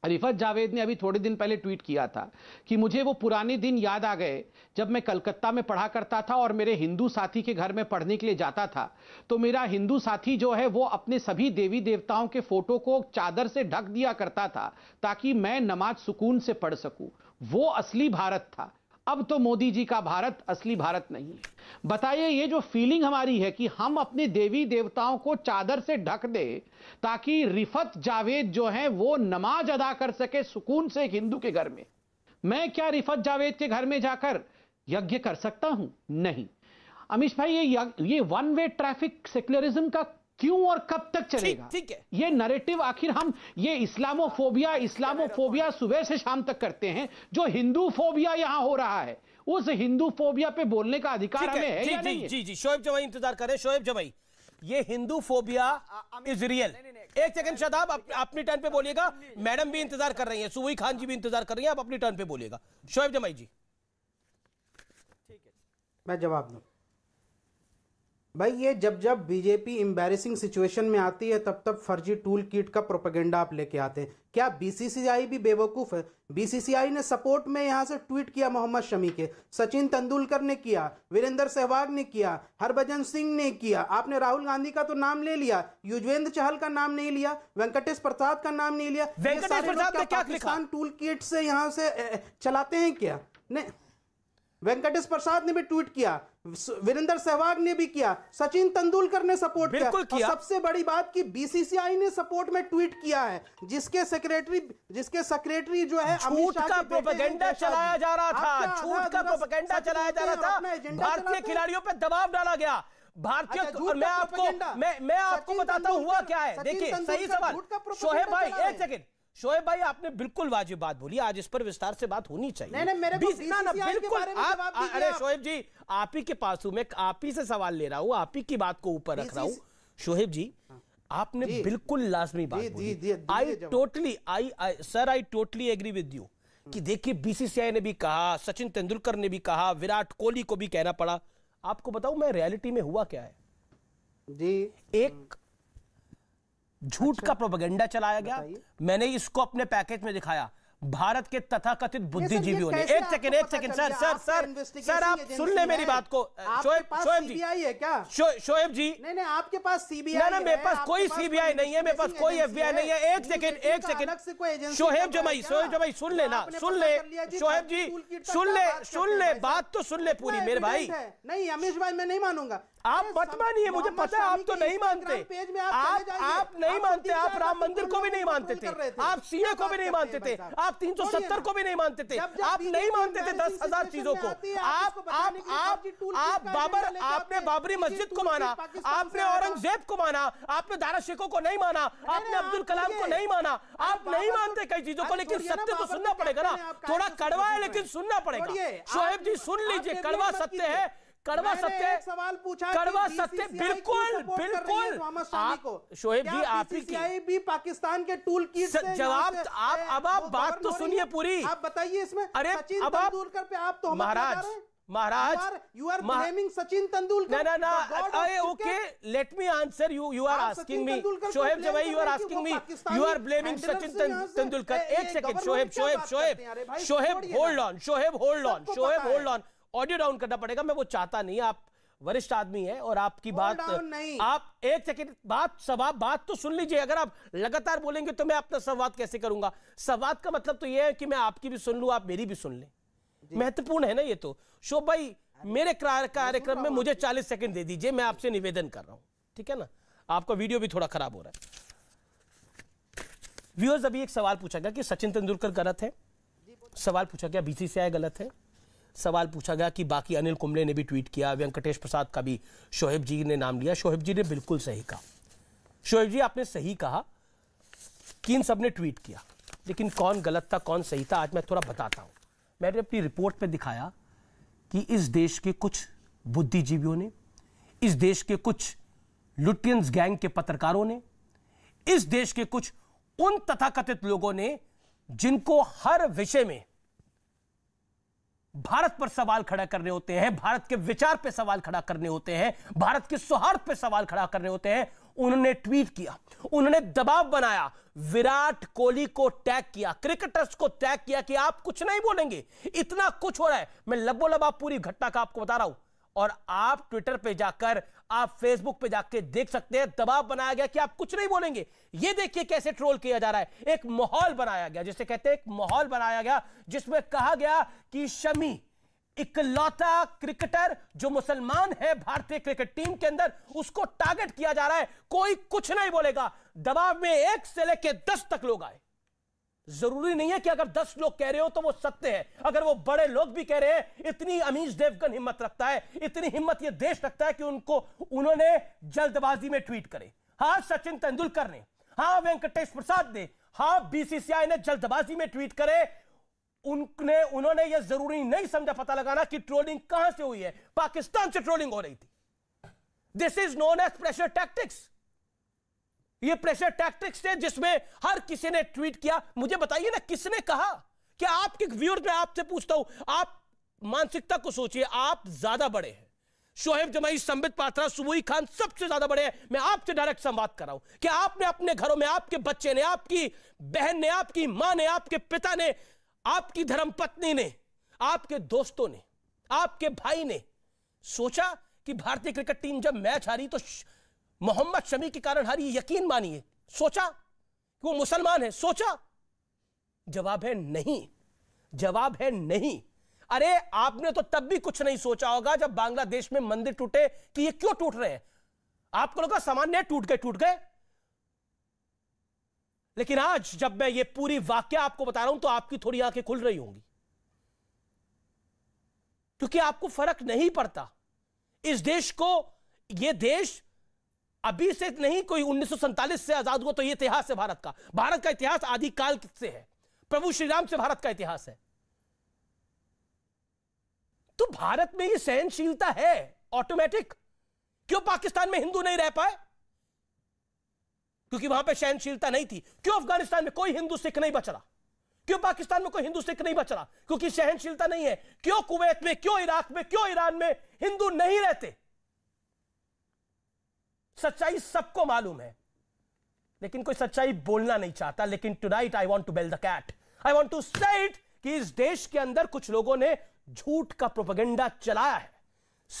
रिफत जावेद ने अभी थोड़े दिन पहले ट्वीट किया था कि मुझे वो पुराने दिन याद आ गए जब मैं कलकत्ता में पढ़ा करता था और मेरे हिंदू साथी के घर में पढ़ने के लिए जाता था तो मेरा हिंदू साथी जो है वो अपने सभी देवी देवताओं के फोटो को चादर से ढक दिया करता था ताकि मैं नमाज सुकून से पढ़ सकूं वो असली भारत था अब तो मोदी जी का भारत असली भारत नहीं है बताइए ये जो फीलिंग हमारी है कि हम अपने देवी देवताओं को चादर से ढक दे ताकि रिफत जावेद जो है वो नमाज अदा कर सके सुकून से एक हिंदू के घर में मैं क्या रिफत जावेद के घर में जाकर यज्ञ कर सकता हूं नहीं अमीश भाई ये ये वन वे ट्रैफिक सेक्युलरिज्म का क्यों और कब तक चलेगा ठीक है ये नरेटिव आखिर हम ये इस्लामोफोबिया इस्लामोफोबिया सुबह से शाम तक करते हैं जो हिंदू फोबिया यहां हो रहा है उस हिंदू फोबिया पे बोलने का अधिकार हमें है, है या नहीं जी जी शोएब जवाई इंतजार करें शोएब जवाई ये हिंदू फोबिया इज रियल एक सेकंड शादाब आप अपनी टर्न पे बोलिएगा मैडम भी इंतजार कर रही है सुबई खान जी भी इंतजार कर रही है आप अपनी टर्न पे बोलिएगा शोएब जमाई जी ठीक है मैं जवाब दू भाई ये जब जब बीजेपी एम्बेसिंग सिचुएशन में आती है तब तब फर्जी टूल किट का प्रोपेगेंडा आप लेके आते हैं क्या बीसीसीआई भी बेवकूफ है बीसीसीआई ने सपोर्ट में यहां से ट्वीट किया मोहम्मद शमी के सचिन तेंदुलकर ने किया वीरेंद्र सहवाग ने किया हरभजन सिंह ने किया आपने राहुल गांधी का तो नाम ले लिया युजवेंद्र चहल का नाम नहीं लिया वेंकटेश प्रसाद का नाम नहीं लिया पाकिस्तान टूल किट से यहाँ से चलाते हैं क्या नहीं वेंकटेश प्रसाद ने भी ट्वीट किया वीरेंद्र सहवाग ने भी किया सचिन तेंदुलकर ने सपोर्ट किया, किया। और सबसे बड़ी बात कि बीसीसीआई ने सपोर्ट में ट्वीट किया है जिसके सेक्रेटरी जिसके सेक्रेटरी जो है झूठ का प्रोपेगेंडा चलाया जा रहा था झूठ का प्रोपेगेंडा चलाया जा रहा था भारतीय खिलाड़ियों पर दबाव डाला गया भारतीय और अच्छा, मैं आपको मैं मैं आपको बताता हूं हुआ क्या है देखिए सही सवाल शोहेब भाई एक सेकेंड शोएब भाई आपने बिल्कुल वाजिब बात बोली आज इस पर विस्तार से बात होनी चाहिए नहीं, नहीं, मेरे बीस, ना, ना, बिल्कुल आप, आप, अरे शोएब जी आप ही के पास हूं मैं आप ही से सवाल ले रहा हूं आप ही की बात को ऊपर रख रहा हूं शोएब जी हाँ। आपने बिल्कुल लाजमी बात बोली I totally I sir I totally agree with you कि हम्म। देखिए बीसीसीआई ने भी कहा सचिन तेंदुलकर ने भी कहा विराट कोहली को भी कहना पड़ा आपको बताऊं मैं रियलिटी में हुआ क्या है जी एक झूठ अच्छा। का प्रोपगेंडा चलाया गया मैंने इसको अपने पैकेज में दिखाया भारत के तथाकथित बुद्धिजीवियों ने एक सेकंड एक second sir sir sir sir आप सुन ले मेरी बात को शोएब शोएब जी है क्या शोएब जी नहीं नहीं आपके पास सीबीआई ना ना मेरे पास कोई सीबीआई नहीं है मेरे पास कोई एफबीआई नहीं है एक सेकंड एक सेकंड शोहेब जमाई शोहेब जमाई सुन ले ना सुन ले शोएब जी सुन ले सुन ले बात तो सुन ले पूरी मेरे भाई नहीं अमीश भाई मैं नहीं मानूंगा आप मत मानिए मुझे पता है आप तो नहीं मानते आप आप नहीं तो मानते आप राम मंदिर को भी नहीं मानते थे आप सीए को भी नहीं मानते थे आप 370 को भी नहीं मानते थे आप नहीं मानते थे दस हजार चीजों को आप आप आप बाबर आपने बाबरी मस्जिद को माना आपने औरंगजेब को माना आपने दारा शेखों को नहीं माना आपने अब्दुल कलाम को नहीं माना आप नहीं मानते कई चीजों को लेकिन सत्य तो सुनना पड़ेगा ना थोड़ा कड़वा है लेकिन सुनना पड़ेगा शोहेब जी सुन लीजिए कड़वा सत्य है कड़वा सत्य सवाल पूछा कड़वा सत्य बिल्कुल बिल्कुल शोएब जी आप ही भी पाकिस्तान के टूल की जवाब तो आप अब आप बात तो सुनिए पूरी आप बताइए इसमें अरे अब आप आप तो महाराज महाराज you are blaming Sachin Tendulkar ना ना अरे okay let me answer you you are asking me Shoaib Jamai you are asking me you are blaming Sachin Tendulkar एक second Shoaib Shoaib Shoaib Shoaib hold on Shoaib hold on Shoaib hold on audio down करना पड़ेगा मैं वो चाहता नहीं आप वरिष्ठ आदमी है और आपकी बात नहीं। आप एक सेकेंड बात सवाब बात तो सुन लीजिए अगर आप लगातार बोलेंगे तो मैं अपना संवाद कैसे करूंगा संवाद का मतलब तो यह है कि मैं आपकी भी सुन लू आप मेरी भी सुन लें महत्वपूर्ण है ना ये तो शो भाई मेरे कार्यक्रम में मुझे चालीस सेकेंड दे दीजिए मैं आपसे निवेदन कर रहा हूं ठीक है ना आपका वीडियो भी थोड़ा खराब हो रहा है व्यूअर्स अभी एक सवाल पूछा गया कि सचिन तेंदुलकर गलत है सवाल पूछा गया बीसीसीआई गलत है सवाल पूछा गया कि बाकी अनिल कुंबले ने भी ट्वीट किया व्यंकटेश प्रसाद का भी शोहेब जी ने नाम लिया शोहेब जी ने बिल्कुल सही कहा शोहेब जी आपने सही कहा कि इन सब ने ट्वीट किया लेकिन कौन गलत था कौन सही था आज मैं थोड़ा बताता हूँ मैंने अपनी रिपोर्ट में दिखाया कि इस देश के कुछ बुद्धिजीवियों ने इस देश के कुछ लुटियंस गैंग के पत्रकारों ने इस देश के कुछ उन तथाकथित लोगों ने जिनको हर विषय में भारत पर सवाल खड़ा करने होते हैं भारत के विचार पर सवाल खड़ा करने होते हैं भारत के सौहार्द पर सवाल खड़ा करने होते हैं उन्होंने ट्वीट किया उन्होंने दबाव बनाया विराट कोहली को टैग किया क्रिकेटर्स को टैग किया कि आप कुछ नहीं बोलेंगे इतना कुछ हो रहा है मैं लबो लब आप पूरी घटना का आपको बता रहा हूं और आप ट्विटर पे जाकर आप फेसबुक पे जाकर देख सकते हैं दबाव बनाया गया कि आप कुछ नहीं बोलेंगे ये देखिए कैसे ट्रोल किया जा रहा है एक माहौल बनाया गया जिसे कहते हैं एक माहौल बनाया गया जिसमें कहा गया कि शमी इकलौता क्रिकेटर जो मुसलमान है भारतीय क्रिकेट टीम के अंदर उसको टारगेट किया जा रहा है कोई कुछ नहीं बोलेगा दबाव में एक से लेकर दस तक लोग आए जरूरी नहीं है कि अगर दस लोग कह रहे हो तो वो सत्य है अगर वो बड़े लोग भी कह रहे हैं इतनी अमीज देवगन हिम्मत रखता है इतनी हिम्मत ये देश रखता है कि उनको उन्होंने जल्दबाजी में ट्वीट करे हाँ सचिन तेंदुलकर ने हाँ वेंकटेश प्रसाद ने हाँ बीसीसीआई ने जल्दबाजी में ट्वीट करे उनने उन्होंने यह जरूरी नहीं समझा पता लगाना कि ट्रोलिंग कहां से हुई है पाकिस्तान से ट्रोलिंग हो रही थी this is known as pressure tactics ये प्रेशर टैक्टिक्स थे जिसमें हर किसी ने ट्वीट किया मुझे बताइए ना किसने कहा कि आपके व्यूअर में आपसे पूछता हूं आप मानसिकता को सोचिए आप ज्यादा बड़े हैं शोहेब जमाई संबित पात्रा सुबोई खान सबसे ज्यादा बड़े हैं मैं आपसे डायरेक्ट संवाद कर रहा हूं कि आपने अपने घरों में आपके बच्चे ने आपकी बहन ने आपकी मां ने आपके पिता ने आपकी धर्मपत्नी ने आपके दोस्तों ने आपके भाई ने सोचा कि भारतीय क्रिकेट टीम जब मैच हारी तो मोहम्मद शमी के कारण हर ये यकीन मानिए सोचा कि वो मुसलमान है सोचा जवाब है नहीं जवाब है नहीं अरे आपने तो तब भी कुछ नहीं सोचा होगा जब बांग्लादेश में मंदिर टूटे कि ये क्यों टूट रहे हैं आपको लगा सामान्य टूट गए टूट गए लेकिन आज जब मैं ये पूरी वाक्य आपको बता रहा हूं तो आपकी थोड़ी आंखें खुल रही होंगी क्योंकि आपको फर्क नहीं पड़ता इस देश को यह देश अभी से नहीं कोई उन्नीस से आजाद हुआ तो यह इतिहास है भारत का भारत का इतिहास आदिकाल से है प्रभु श्री राम से भारत का इतिहास है तो भारत में यह सहनशीलता है ऑटोमेटिक क्यों पाकिस्तान में हिंदू नहीं रह पाए क्योंकि वहां पे सहनशीलता नहीं थी क्यों अफगानिस्तान में कोई हिंदू सिख नहीं बच रहा क्यों पाकिस्तान में कोई हिंदू सिख नहीं बच रहा क्योंकि सहनशीलता नहीं है क्यों कुवैत में क्यों इराक में क्यों ईरान में हिंदू नहीं रहते सच्चाई सबको मालूम है लेकिन कोई सच्चाई बोलना नहीं चाहता लेकिन tonight I want to bell the cat I want to say it कि इस देश के अंदर कुछ लोगों ने झूठ का प्रोपेगेंडा चलाया है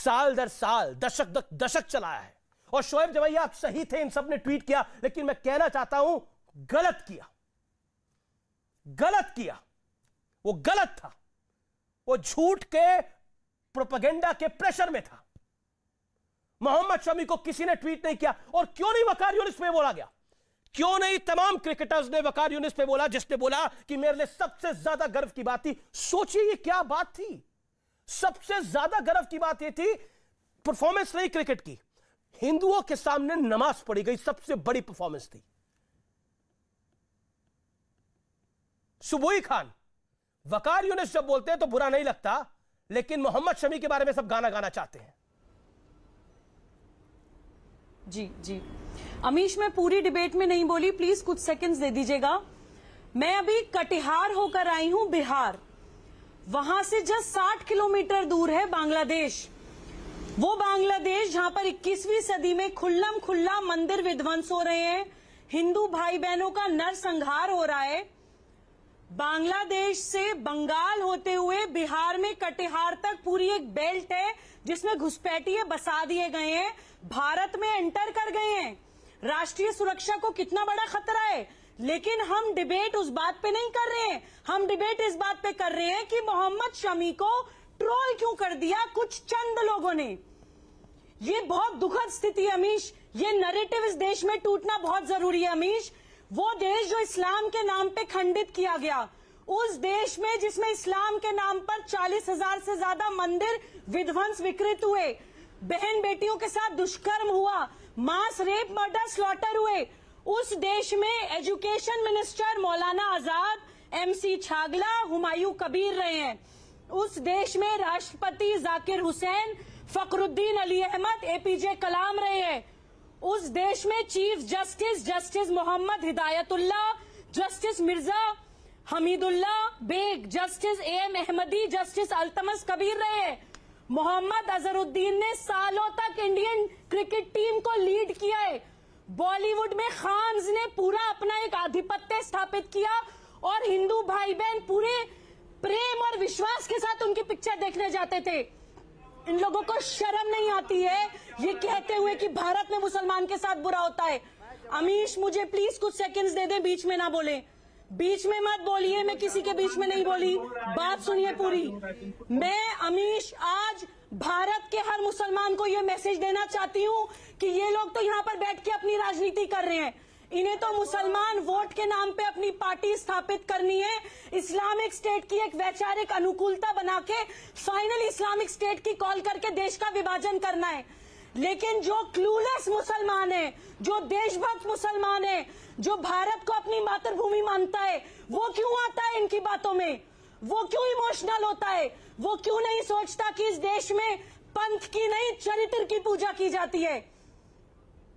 साल दर साल दशक दर दशक चलाया है और शोएब जवैया आप सही थे इन सब ने ट्वीट किया लेकिन मैं कहना चाहता हूं गलत किया गलत किया वो गलत था वो झूठ के प्रोपेगेंडा के प्रेशर में था मोहम्मद शमी को किसी ने ट्वीट नहीं किया और क्यों नहीं वकार यूनिस पे बोला गया क्यों नहीं तमाम क्रिकेटर्स ने वकार यूनिस पे बोला जिसने बोला कि मेरे लिए सबसे ज्यादा गर्व की बात थी सोचिए ये क्या बात थी सबसे ज्यादा गर्व की बात ये थी परफॉर्मेंस नहीं क्रिकेट की हिंदुओं के सामने नमाज पढ़ी गई सबसे बड़ी परफॉर्मेंस थी सुबोई खान वकार यूनिस जब बोलते हैं तो बुरा नहीं लगता लेकिन मोहम्मद शमी के बारे में सब गाना गाना चाहते हैं जी जी अमीश मैं पूरी डिबेट में नहीं बोली प्लीज कुछ सेकंड्स दे दीजिएगा मैं अभी कटिहार होकर आई हूं बिहार वहां से जस्ट साठ किलोमीटर दूर है बांग्लादेश वो बांग्लादेश जहां पर 21वीं सदी में खुल्लम खुल्ला मंदिर विध्वंस हो रहे हैं हिंदू भाई बहनों का नरसंहार हो रहा है बांग्लादेश से बंगाल होते हुए बिहार में कटिहार तक पूरी एक बेल्ट है जिसमें घुसपैठिए बसा दिए गए हैं भारत में एंटर कर गए हैं राष्ट्रीय सुरक्षा को कितना बड़ा खतरा है लेकिन हम डिबेट उस बात पे नहीं कर रहे हैं हम डिबेट इस बात पे कर रहे हैं कि मोहम्मद शमी को ट्रोल क्यों कर दिया कुछ चंद लोगों ने ये बहुत दुखद स्थिति है अमीश ये नरेटिव इस देश में टूटना बहुत जरूरी है अमीश वो देश जो इस्लाम के नाम पे खंडित किया गया उस देश में जिसमें इस्लाम के नाम पर चालीस हजार से ज्यादा मंदिर विध्वंस विकृत हुए बहन बेटियों के साथ दुष्कर्म हुआ मास रेप मर्डर स्लॉटर हुए उस देश में education minister Maulana Azad MC Chagla Humayun Kabir रहे हैं उस देश में राष्ट्रपति जाकिर हुसैन फकरुद्दीन अली अहमद एपीजे कलाम रहे हैं उस देश में chief justice justice Mohammad Hidayatullah justice Mirza Hameedullah Beg justice A M Ahmadi justice Altamas Kabir रहे हैं मोहम्मद अजहरुद्दीन ने सालों तक इंडियन क्रिकेट टीम को लीड किया है बॉलीवुड में खान्स ने पूरा अपना एक आधिपत्य स्थापित किया और हिंदू भाई बहन पूरे प्रेम और विश्वास के साथ उनकी पिक्चर देखने जाते थे इन लोगों को शर्म नहीं आती है ये कहते हुए कि भारत में मुसलमान के साथ बुरा होता है अमीश मुझे प्लीज कुछ सेकंड्स दे दे बीच में ना बोले बीच में मत बोलिए मैं किसी के बीच में नहीं बोली बात सुनिए पूरी मैं अमीश आज भारत के हर मुसलमान को यह मैसेज देना चाहती हूँ कि ये लोग तो यहाँ पर बैठ के अपनी राजनीति कर रहे हैं इन्हें तो मुसलमान वोट के नाम पे अपनी पार्टी स्थापित करनी है इस्लामिक स्टेट की एक वैचारिक अनुकूलता बना के फाइनल इस्लामिक स्टेट की कॉल करके देश का विभाजन करना है लेकिन जो क्लूलेस मुसलमान है जो देशभक्त मुसलमान है जो भारत को अपनी मातृभूमि मानता है वो क्यों आता है इनकी बातों में वो क्यों इमोशनल होता है वो क्यों नहीं सोचता कि इस देश में पंथ की नहीं चरित्र की पूजा की जाती है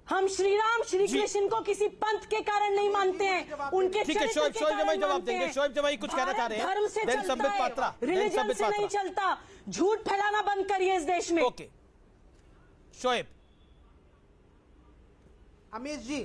हम श्री राम श्री कृष्ण को किसी पंथ के कारण नहीं मानते हैं उनके ठीक है शोएब शोएब जमाई जवाब देंगे शोएब जमाई कुछ कहना चाह रहे हैं धर्म से चलता है रिलीजन से नहीं चलता झूठ फैलाना बंद करिए इस देश में okay Shoaib Amit ji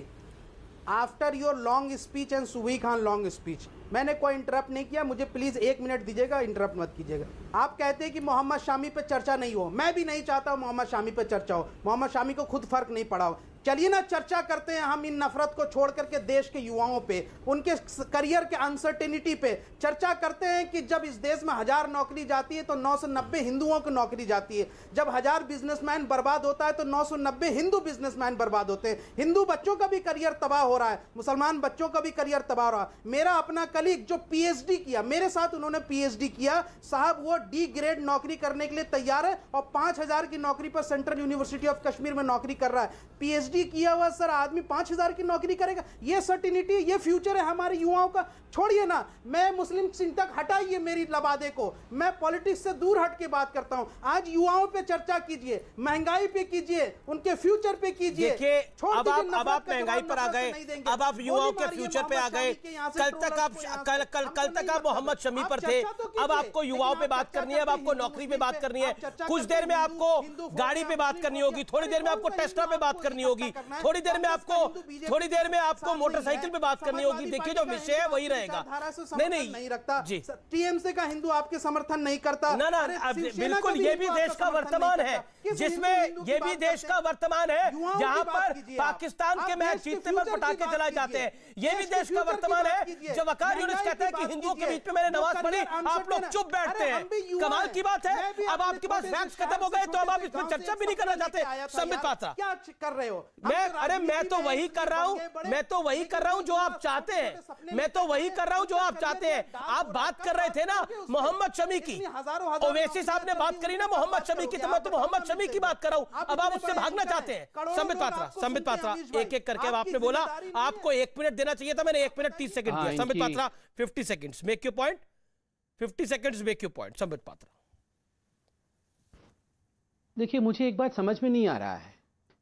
after your long speech and Subi Khan long speech मैंने कोई इंटरप्ट नहीं किया मुझे प्लीज़ एक मिनट दीजिएगा इंटरप्ट मत कीजिएगा आप कहते हैं कि मोहम्मद शामी पर चर्चा नहीं हो मैं भी नहीं चाहता हूँ मोहम्मद शामी पर चर्चा हो मोहम्मद शामी को खुद फर्क नहीं पड़ा हो चलिए ना चर्चा करते हैं हम इन नफरत को छोड़ करके देश के युवाओं पे उनके करियर के अनसर्टेनिटी पे चर्चा करते हैं कि जब इस देश में हज़ार नौकरी जाती है तो नौ सौ नब्बे हिंदुओं की नौकरी जाती है जब हज़ार बिजनेसमैन बर्बाद होता है तो नौ सौ नब्बे हिंदू बिजनेसमैन बर्बाद होते हैं हिंदू बच्चों का भी करियर तबाह हो रहा है मुसलमान बच्चों का भी करियर तबाह हो रहा है मेरा अपना कलीग जो पी किया मेरे साथ उन्होंने पी किया साहब वो डी ग्रेड नौकरी करने के लिए तैयार है और पाँच की नौकरी पर सेंट्रल यूनिवर्सिटी ऑफ कश्मीर में नौकरी कर रहा है पी पीएचडी किया हुआ सर आदमी पाँच हज़ार की नौकरी करेगा ये सर्टिनिटी ये फ्यूचर है हमारे युवाओं का छोड़िए ना मैं मुस्लिम चिंतक हटाइए मेरी लबादे को मैं पॉलिटिक्स से दूर हट के बात करता हूँ आज युवाओं पे चर्चा कीजिए महंगाई पे कीजिए उनके फ्यूचर पे कीजिए अब अब आप महंगाई पर आ गए अब आप युवाओं के फ्यूचर पे आ गए कल तक आप कल कल कल तो तक आप मोहम्मद शमी पर थे तो अब आपको युवाओं पे बात करनी है अब आपको नौकरी पे बात करनी है कुछ देर में आपको गाड़ी पे बात करनी होगी थोड़ी देर में आपको टेस्टा पे बात करनी होगी होगी थोड़ी देर में आपको थोड़ी देर में आपको मोटरसाइकिल पे बात करनी होगी देखिए जो विषय है वही रहेगा नहीं नहीं रखता जी टीएमसी का हिंदू आपके समर्थन नहीं करता ना ना बिल्कुल ये भी देश का वर्तमान है जिसमें ये भी देश का वर्तमान है जहाँ पर पाकिस्तान के मैच जीतने पर पटाखे चलाए जाते हैं ये भी देश का वर्तमान है जो वकार यूनिस कहते हैं कि हिंदुओं के बीच में मैंने नमाज पढ़ी आप लोग चुप बैठते हैं कमाल की बात है अब आपके पास फैक्स खत्म हो गए तो अब आप इस पर चर्चा भी नहीं करना चाहते संबित पात्रा क्या कर रहे हो मैं अरे मैं तो वही कर रहा हूँ मैं तो वही कर रहा हूँ जो आप चाहते हैं मैं तो वही कर रहा हूँ जो आप चाहते हैं आप बात कर रहे थे ना मोहम्मद शमी की ओवैसी साहब ने बात करी ना मोहम्मद शमी की तो मैं तो मोहम्मद शमी की बात कर रहा हूँ अब आप उससे भागना चाहते हैं संबित पात्रा संबित पात्रा एक एक करके अब आपने बोला आपको एक मिनट देना चाहिए था मैंने एक मिनट तीस सेकंड दिया हाँ, Sambit Patra fifty second make you point fifty second make you point Sambit Patra देखिए मुझे एक बात समझ में नहीं आ रहा है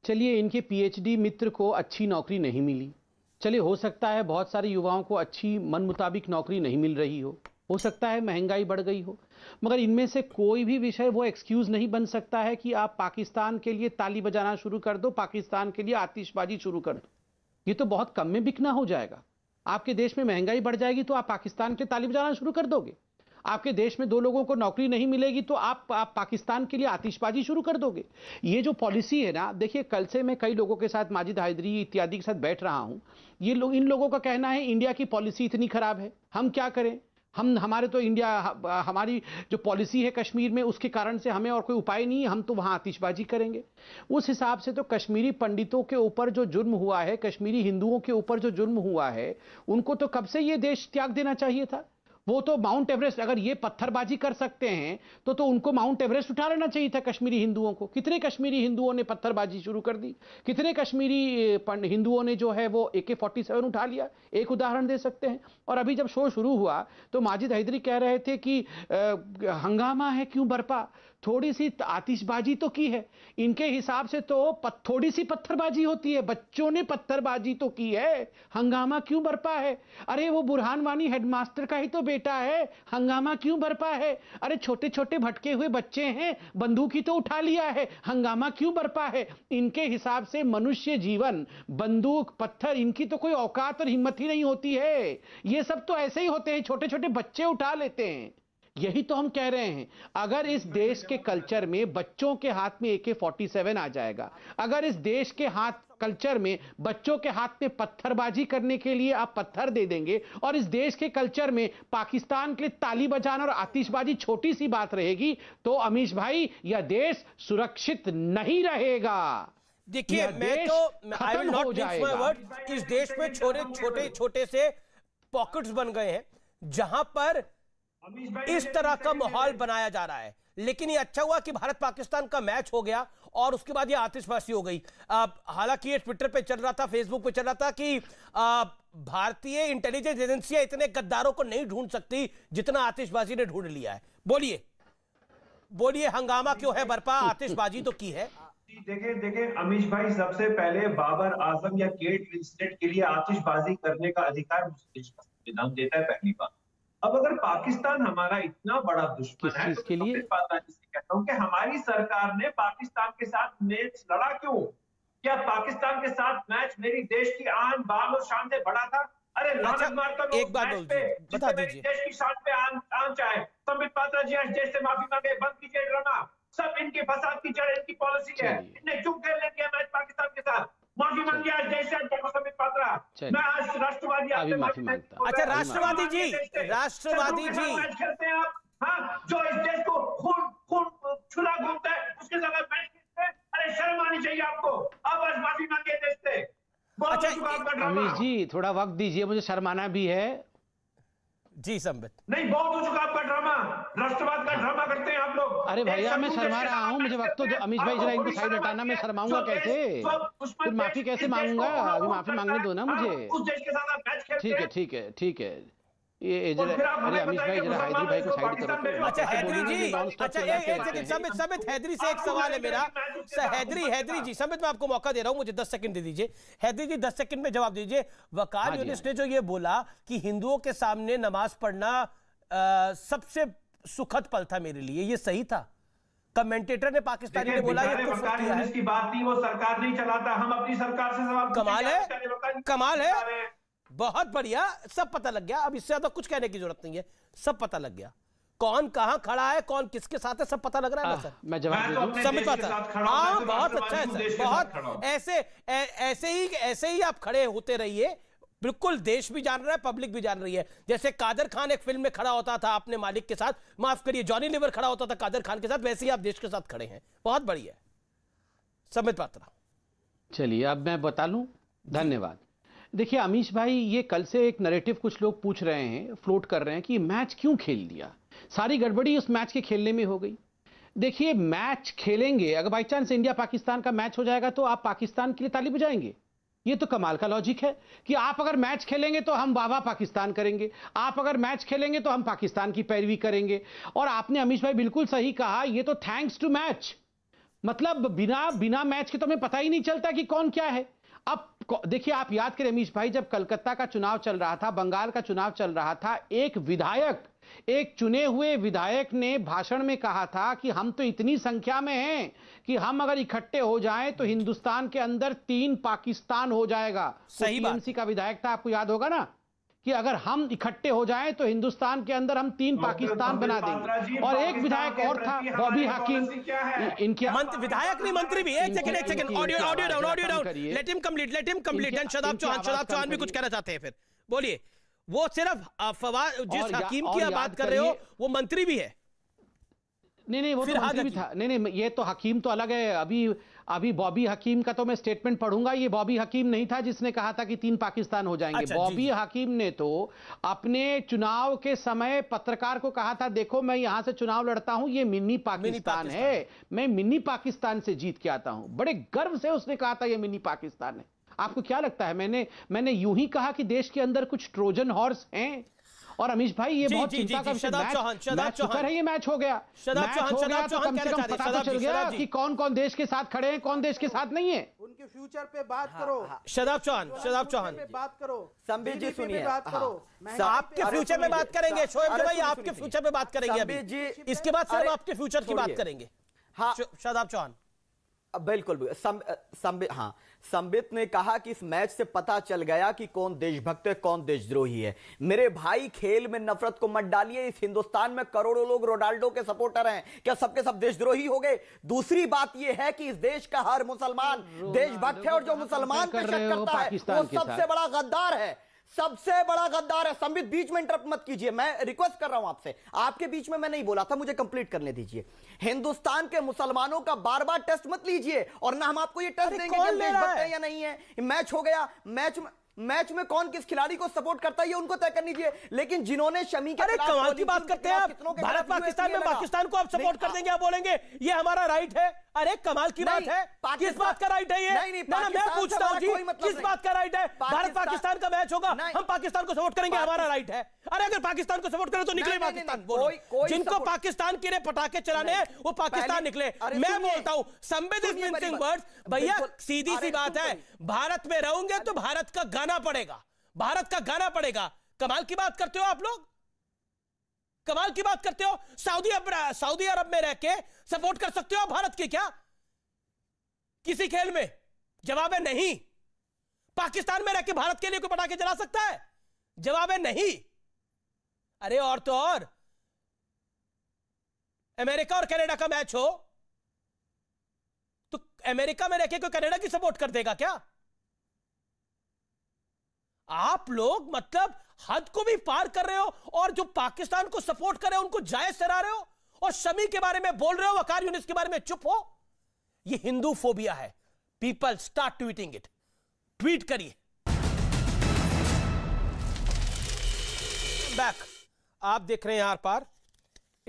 चलिए इनके पीएचडी मित्र को अच्छी नौकरी नहीं मिली चलिए हो सकता है बहुत सारे युवाओं को अच्छी मन मुताबिक नौकरी नहीं मिल रही हो हो सकता है महंगाई बढ़ गई हो मगर इनमें से कोई भी विषय वो एक्सक्यूज़ नहीं बन सकता है कि आप पाकिस्तान के लिए ताली बजाना शुरू कर दो पाकिस्तान के लिए आतिशबाजी शुरू कर दो ये तो बहुत कम में बिकना हो जाएगा आपके देश में महंगाई बढ़ जाएगी तो आप पाकिस्तान के ताली बजाना शुरू कर दोगे आपके देश में दो लोगों को नौकरी नहीं मिलेगी तो आप, आप पाकिस्तान के लिए आतिशबाजी शुरू कर दोगे ये जो पॉलिसी है ना देखिए कल से मैं कई लोगों के साथ माजिद हायदरी इत्यादि के साथ बैठ रहा हूँ ये लोग इन लोगों का कहना है इंडिया की पॉलिसी इतनी खराब है हम क्या करें हम हमारे तो इंडिया हमारी जो पॉलिसी है कश्मीर में उसके कारण से हमें और कोई उपाय नहीं है हम तो वहाँ आतिशबाजी करेंगे उस हिसाब से तो कश्मीरी पंडितों के ऊपर जो जुर्म हुआ है कश्मीरी हिंदुओं के ऊपर जो जुर्म हुआ है उनको तो कब से ये देश त्याग देना चाहिए था वो तो माउंट एवरेस्ट अगर ये पत्थरबाजी कर सकते हैं तो तो उनको माउंट एवरेस्ट उठा लेना चाहिए था कश्मीरी हिंदुओं को कितने कश्मीरी हिंदुओं ने पत्थरबाजी शुरू कर दी कितने कश्मीरी हिंदुओं ने जो है वो ए के फोर्टी सेवन उठा लिया एक उदाहरण दे सकते हैं और अभी जब शो शुरू हुआ तो माजिद हैदरी कह रहे थे कि हंगामा है क्यों बरपा थोड़ी सी आतिशबाजी तो की है इनके हिसाब से तो थोड़ी सी पत्थरबाजी होती है बच्चों ने पत्थरबाजी तो की है हंगामा क्यों बरपा है अरे वो बुरहान वानी हेडमास्टर का ही तो बेटा है हंगामा क्यों बरपा है अरे छोटे छोटे भटके हुए बच्चे हैं बंदूक ही तो उठा लिया है हंगामा क्यों बरपा है इनके हिसाब से मनुष्य जीवन बंदूक पत्थर इनकी तो कोई औकात और हिम्मत ही नहीं होती है ये सब तो ऐसे ही होते हैं छोटे छोटे बच्चे उठा लेते हैं यही तो हम कह रहे हैं अगर इस देश के कल्चर में बच्चों के हाथ में ए के फोर्टी सेवन आ जाएगा अगर इस देश के हाथ कल्चर में बच्चों के हाथ में पत्थरबाजी करने के लिए आप पत्थर दे देंगे और इस देश के कल्चर में पाकिस्तान के लिए ताली बजाना और आतिशबाजी छोटी सी बात रहेगी तो अमीश भाई यह देश सुरक्षित नहीं रहेगा देखिए मैं तो आई विल नॉट वर्ड इस देश में छोटे छोटे छोटे से पॉकेट्स बन गए हैं जहां पर इस तरह का माहौल बनाया जा रहा है लेकिन ये अच्छा हुआ कि भारत पाकिस्तान का मैच हो गया और उसके बाद ये आतिशबाजी हो गई हालांकि ये ट्विटर पे चल रहा था फेसबुक पे चल रहा था कि भारतीय इंटेलिजेंस एजेंसियां इतने गद्दारों को नहीं ढूंढ सकती जितना आतिशबाजी ने ढूंढ लिया है बोलिए बोलिए हंगामा क्यों है बरपा आतिशबाजी तो की है देखिए देखिए अमीश भाई सबसे पहले बाबर आजम या केट विंस्टेट के लिए आतिशबाजी करने का अधिकार देता है पहली बात अब अगर पाकिस्तान हमारा इतना बड़ा दुश्मन है तो के लिए कहता कि हमारी सरकार ने पाकिस्तान के साथ मैच लड़ा क्यों क्या पाकिस्तान के साथ मैच मेरी देश की आन बाल और शान से बड़ा था अरे अच्छा, मार तो एक बात बोल बता दीजिए देश की शान पे आन आन चाहे संबित पात्रा जी आज देश से माफी मांगे बंद कीजिए ड्रामा सब इनके फसाद की जड़ इनकी पॉलिसी है इनने क्यों ले दिया मैच पाकिस्तान के साथ माफी मांगी आज जैसे समित पात्रा मैं आज राष्ट्रवादी माफी मांगता अच्छा राष्ट्रवादी जी राष्ट्रवादी जी खेलते हैं आप हाँ जो इस देश को खून खून छुरा घूमता है उसके जगह अरे शर्म आनी चाहिए आपको अब आज माफी मांगे देश से अच्छा अमित जी थोड़ा वक्त दीजिए मुझे शर्माना भी है जी संबित नहीं बहुत हो चुका आपका ड्रामा राष्ट्रवाद का ड्रामा करते हैं आप लोग अरे भैया मैं शर्मा रहा हूँ मुझे वक्त तो अमित भाई जरा इनको साइड हटाना मैं शर्माऊंगा कैसे फिर माफी कैसे मांगूंगा अभी माफी मांगने दो ना मुझे हाँ, ठीक है ठीक है ठीक है ये अच्छा, अच्छा, से एक सवाल है मेरा तो हैदरी हैदरी जी समित मैं आपको मौका दे रहा हूँ मुझे दस सेकंड दे दीजिए हैदरी जी दस सेकंड में जवाब दीजिए हाँ यूनिस हाँ ने जो ये बोला कि हिंदुओं के सामने नमाज पढ़ना सबसे सुखद पल था मेरे लिए ये सही था कमेंटेटर ने पाकिस्तानी ने बोला ये कुछ की बात वो सरकार नहीं चलाता हम अपनी सरकार से सवाल कमाल है कमाल है बहुत बढ़िया सब पता लग गया अब इससे ज्यादा कुछ कहने की जरूरत नहीं है सब पता लग गया कौन कहा खड़ा है कौन किसके साथ है सब पता लग रहा है ना सर मैं जवाब तो समझ पाता तो हाँ तो बहुत अच्छा है सर बहुत ऐसे ऐसे ही ऐसे ही आप खड़े होते रहिए बिल्कुल देश भी जान रहा है पब्लिक भी जान रही है जैसे कादर खान एक फिल्म में खड़ा होता था अपने मालिक के साथ माफ करिए जॉनी लिवर खड़ा होता था कादर खान के साथ वैसे ही आप देश के साथ खड़े हैं बहुत बढ़िया है समझ पाता चलिए अब मैं बता लू धन्यवाद देखिए अमीश भाई ये कल से एक नरेटिव कुछ लोग पूछ रहे हैं फ्लोट कर रहे हैं कि मैच क्यों खेल दिया सारी गड़बड़ी उस मैच के खेलने में हो गई देखिए मैच खेलेंगे अगर बाई चांस इंडिया पाकिस्तान का मैच हो जाएगा तो आप पाकिस्तान के लिए ताली बजाएंगे ये तो कमाल का लॉजिक है कि आप अगर मैच खेलेंगे तो हम वाह पाकिस्तान करेंगे आप अगर मैच खेलेंगे तो हम पाकिस्तान की पैरवी करेंगे और आपने अमीश भाई बिल्कुल सही कहा ये तो थैंक्स टू मैच मतलब बिना बिना मैच के तो हमें पता ही नहीं चलता कि कौन क्या है अब देखिए आप याद करें रमेश भाई जब कलकत्ता का चुनाव चल रहा था बंगाल का चुनाव चल रहा था एक विधायक एक चुने हुए विधायक ने भाषण में कहा था कि हम तो इतनी संख्या में हैं कि हम अगर इकट्ठे हो जाएं तो हिंदुस्तान के अंदर तीन पाकिस्तान हो जाएगा सही तो का विधायक था आपको याद होगा ना कि अगर हम इकट्ठे हो जाएं तो हिंदुस्तान के अंदर हम तीन पाकिस्तान बना देंगे और एक विधायक और था बॉबी हाकिम इनके विधायक नहीं मंत्री भी एक सेकंड एक second audio audio down audio down let him complete let him complete and Shadab Chauhan Shadab Chauhan भी कुछ कहना चाहते हैं फिर बोलिए वो सिर्फ फवाद जिस हकीम की आप बात कर रहे हो वो मंत्री भी है नहीं नहीं वो तो मंत्री भी था नहीं नहीं ये तो हकीम तो अलग है अभी अभी बॉबी हकीम का तो मैं स्टेटमेंट पढ़ूंगा ये बॉबी हकीम नहीं था जिसने कहा था कि तीन पाकिस्तान हो जाएंगे अच्छा, बॉबी हकीम ने तो अपने चुनाव के समय पत्रकार को कहा था देखो मैं यहां से चुनाव लड़ता हूं ये मिनी पाकिस्तान, मिनी पाकिस्तान है मैं मिनी पाकिस्तान से जीत के आता हूं बड़े गर्व से उसने कहा था यह मिनी पाकिस्तान है आपको क्या लगता है मैंने मैंने यूं ही कहा कि देश के अंदर कुछ ट्रोजन हॉर्स हैं और अमीश भाई ये बहुत चिंता का शुक्र तो है ये मैच हो गया मैच हो गया तो कम से कम पता तो चल गया कि कौन कौन देश के साथ खड़े हैं कौन देश के साथ नहीं है उनके फ्यूचर पे बात करो हाँ, हाँ, शदाब चौहान शदाब चौहान बात करो संबीर जी सुनिए बात करो हाँ। आपके फ्यूचर में बात करेंगे शोएब भाई आपके फ्यूचर में बात करेंगे अभी जी इसके बाद सर आपके फ्यूचर की बात करेंगे हाँ शदाब चौहान बिल्कुल सम, सम, हाँ संबित ने कहा कि इस मैच से पता चल गया कि कौन देशभक्त है कौन देशद्रोही है मेरे भाई खेल में नफरत को मत डालिए इस हिंदुस्तान में करोड़ों लोग रोनाल्डो के सपोर्टर हैं क्या सबके सब देशद्रोही हो गए दूसरी बात यह है कि इस देश का हर मुसलमान देशभक्त है और जो मुसलमान शक करता है वो सबसे बड़ा गद्दार है सबसे बड़ा गद्दार है संबित बीच में इंटरप्ट मत कीजिए मैं रिक्वेस्ट कर रहा हूं आपसे आपके बीच में मैं नहीं बोला था मुझे कंप्लीट करने दीजिए हिंदुस्तान के मुसलमानों का बार बार टेस्ट मत लीजिए और ना हम आपको ये टेस्ट देंगे कि ले है? या नहीं है मैच हो गया मैच में मैच में कौन किस खिलाड़ी को सपोर्ट करता है ये उनको तय कर लीजिए लेकिन जिन्होंने शमी के अरे कमाल की बात करते हैं आप भारत पाकिस्तान में पाकिस्तान को आप सपोर्ट कर देंगे आप बोलेंगे ये हमारा राइट है अरे कमाल की बात है किस बात का राइट है ये नहीं, नहीं, मैं पूछता हूँ मतलब किस बात का राइट है भारत पाकिस्तान का मैच होगा हम पाकिस्तान को सपोर्ट करेंगे हमारा राइट है अरे अगर पाकिस्तान को सपोर्ट करें तो निकले पाकिस्तान जिनको पाकिस्तान के लिए पटाखे चलाने वो पाकिस्तान निकले मैं बोलता हूँ संवेदनशील वर्ड भैया सीधी सी बात है भारत में रहूंगे तो भारत का गाना पड़ेगा भारत का गाना पड़ेगा कमाल की बात करते हो आप लोग कमाल की बात करते हो सऊदी अरब सऊदी अरब में रह के सपोर्ट कर सकते हो भारत की क्या किसी खेल में जवाब है नहीं पाकिस्तान में रह के भारत के लिए कोई पटाखे जला सकता है जवाब है नहीं अरे और तो और अमेरिका और कनाडा का मैच हो तो अमेरिका में रहकर कोई कनाडा की सपोर्ट कर देगा क्या आप लोग मतलब हद को भी पार कर रहे हो और जो पाकिस्तान को सपोर्ट कर रहे हो उनको जायज ठहरा रहे हो और शमी के बारे में बोल रहे हो वकार यूनिस के बारे में चुप हो ये हिंदू फोबिया है people start tweeting it tweet करिए बैक आप देख रहे हैं आर पार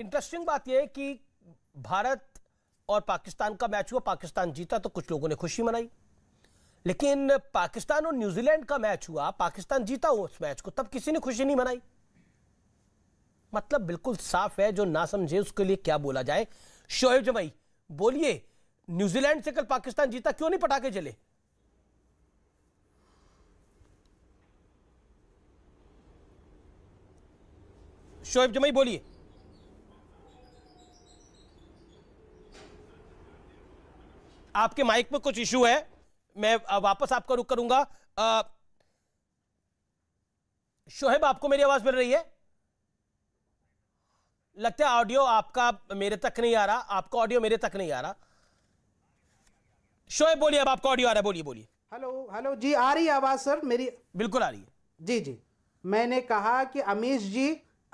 इंटरेस्टिंग बात यह है कि भारत और पाकिस्तान का मैच हुआ पाकिस्तान जीता तो कुछ लोगों ने खुशी मनाई लेकिन पाकिस्तान और न्यूजीलैंड का मैच हुआ पाकिस्तान जीता उस मैच को तब किसी ने खुशी नहीं मनाई मतलब बिल्कुल साफ है जो ना समझे उसके लिए क्या बोला जाए शोएब जमाई बोलिए न्यूजीलैंड से कल पाकिस्तान जीता क्यों नहीं पटाखे चले शोएब जमाई बोलिए आपके माइक में कुछ इशू है मैं वापस आपका रुक करूंगा शोहेब आपको मेरी आवाज मिल रही है लगता है ऑडियो आपका मेरे तक नहीं आ रहा आपका ऑडियो मेरे तक नहीं आ रहा शोएब बोलिए अब आपका ऑडियो आ रहा है बोलिए बोलिए हेलो हेलो जी आ रही है आवाज सर मेरी बिल्कुल आ रही है जी जी मैंने कहा कि अमीश जी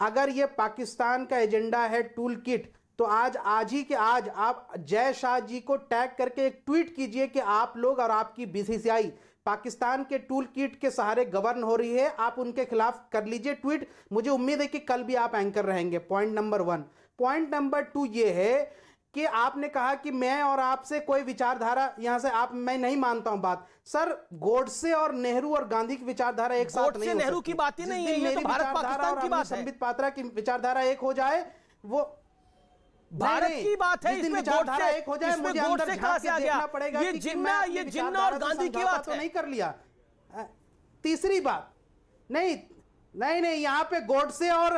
अगर ये पाकिस्तान का एजेंडा है टूल किट तो आज आज ही के आज आप जय शाह जी को टैग करके एक ट्वीट कीजिए कि आप लोग और आपकी बीसीसीआई पाकिस्तान के टूल किट के सहारे गवर्न हो रही है आप उनके खिलाफ कर लीजिए ट्वीट मुझे उम्मीद है कि कल भी आप एंकर रहेंगे point number one point number two ये है कि आपने कहा कि मैं और आपसे कोई विचारधारा यहां से आप मैं नहीं मानता हूं बात सर गोडसे और नेहरू और गांधी की विचारधारा एक साथ नहीं नेहरू की बात ही नहीं है ये तो भारत पाकिस्तान की बात है संबित पात्रा की विचारधारा एक हो जाए वो भारत की बात है इसमें से एक हो जाए मुझे अंदर झांक के देखना पड़ेगा ये जिन्ना ये जिन्ना और गांधी की बात तो नहीं कर लिया तीसरी बात नहीं नहीं नहीं यहाँ पे गोडसे और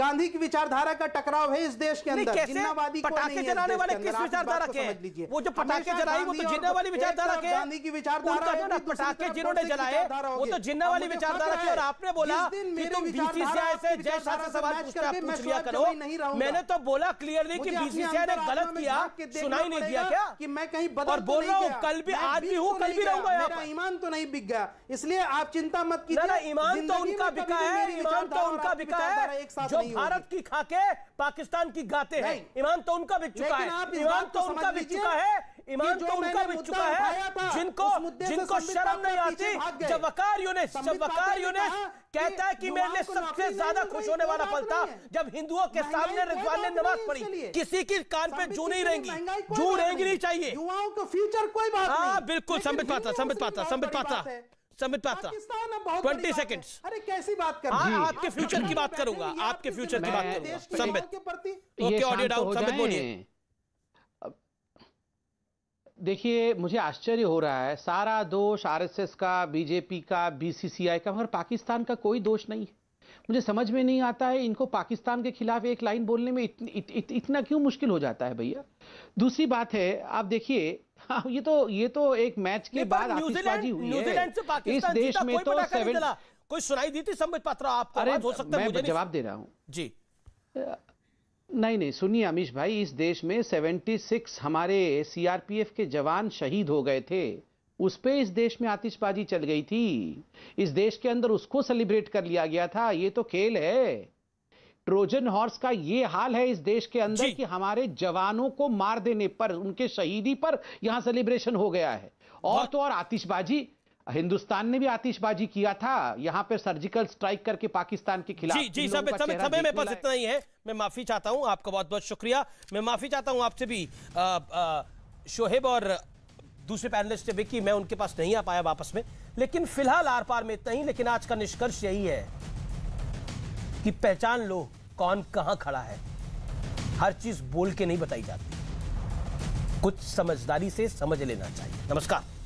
गांधी की विचारधारा का टकराव है इस देश के अंदर जिन्नावादी पटाखे चलाने वाले किस विचारधारा के समझ वो जो पटाखे जलाई वो तो जिन्नावाली विचारधारा के गांधी की विचारधारा पटाखे जिन्होंने जलाए वो तो जिन्नावाली विचारधारा के और आपने बोला बीसीसीआई से जय शासन सवाल पूछ लिया करो मैंने तो बोला क्लियरली की बीसीसीआई ने गलत किया सुनाई नहीं दिया क्या मैं कहीं बदल तो बोल रहा हूँ कल भी आज भी तो हूँ कल भी रहूंगा ईमान तो नहीं बिक गया इसलिए आप चिंता मत कीजिए ईमान तो उनका बिका है मेरी ईमान तो उनका बिका है जो भारत की खाके पाकिस्तान की गाते हैं ईमान तो उनका बिक चुका है ईमान तो उनका बिक चुका है ईमान तो उनका बिक चुका है जिनको जिनको शर्म नहीं आती जब वकार यूनिस जब वकार यूनिस कहता है कि मेरे लिए सबसे ज्यादा खुश होने वाला पल था जब हिंदुओं के सामने रिजवान ने नमाज पढ़ी किसी की कान पे जू नहीं रहेंगी जू रहेंगी नहीं चाहिए युवाओं का फ्यूचर कोई बात हाँ, नहीं बिल्कुल संबित पाता संबित पाता संबित पाता समित पात्रा ट्वेंटी सेकेंड अरे कैसी बात कर आ, आपके फ्यूचर की बात करूंगा आपके फ्यूचर की बात करूंगा समित देखिए मुझे आश्चर्य हो रहा है सारा दोष आरएसएस का बीजेपी का बीसीसीआई का मगर पाकिस्तान का कोई दोष नहीं है मुझे समझ में नहीं आता है इनको पाकिस्तान के खिलाफ एक लाइन बोलने में इत, इत, इत, इतना क्यों मुश्किल हो जाता है भैया दूसरी बात है आप देखिए हाँ, ये तो ये तो एक मैच के बाद आतिशबाजी हुई न्यूजीलैंड से पाकिस्तान इस देश में तो सेवन कोई सुनाई दी थी संबित पात्रा आपको अरे हो सकता मैं जवाब दे रहा हूँ जी नहीं नहीं सुनिए अमीश भाई इस देश में 76 हमारे सीआरपीएफ के जवान शहीद हो गए थे उस पे इस देश में आतिशबाजी चल गई थी इस देश के अंदर उसको सेलिब्रेट कर लिया गया था ये तो खेल है ट्रोजन हॉर्स का ये हाल है इस देश के अंदर कि हमारे जवानों को मार देने पर उनके शहीदी पर यहां सेलिब्रेशन हो गया है और तो और आतिशबाजी हिंदुस्तान ने भी आतिशबाजी किया था यहाँ पे सर्जिकल स्ट्राइक करके पाकिस्तान के खिलाफ जी जी समय, समय समय में पास इतना ही है मैं माफी चाहता हूँ आपका बहुत बहुत शुक्रिया मैं माफी चाहता हूँ आपसे भी शोहेब और दूसरे पैनलिस्ट से विकी मैं उनके पास नहीं आ पाया वापस में लेकिन फिलहाल आर पार में इतना ही लेकिन आज का निष्कर्ष यही है कि पहचान लो कौन कहां खड़ा है हर चीज बोल के नहीं बताई जाती कुछ समझदारी से समझ लेना चाहिए नमस्कार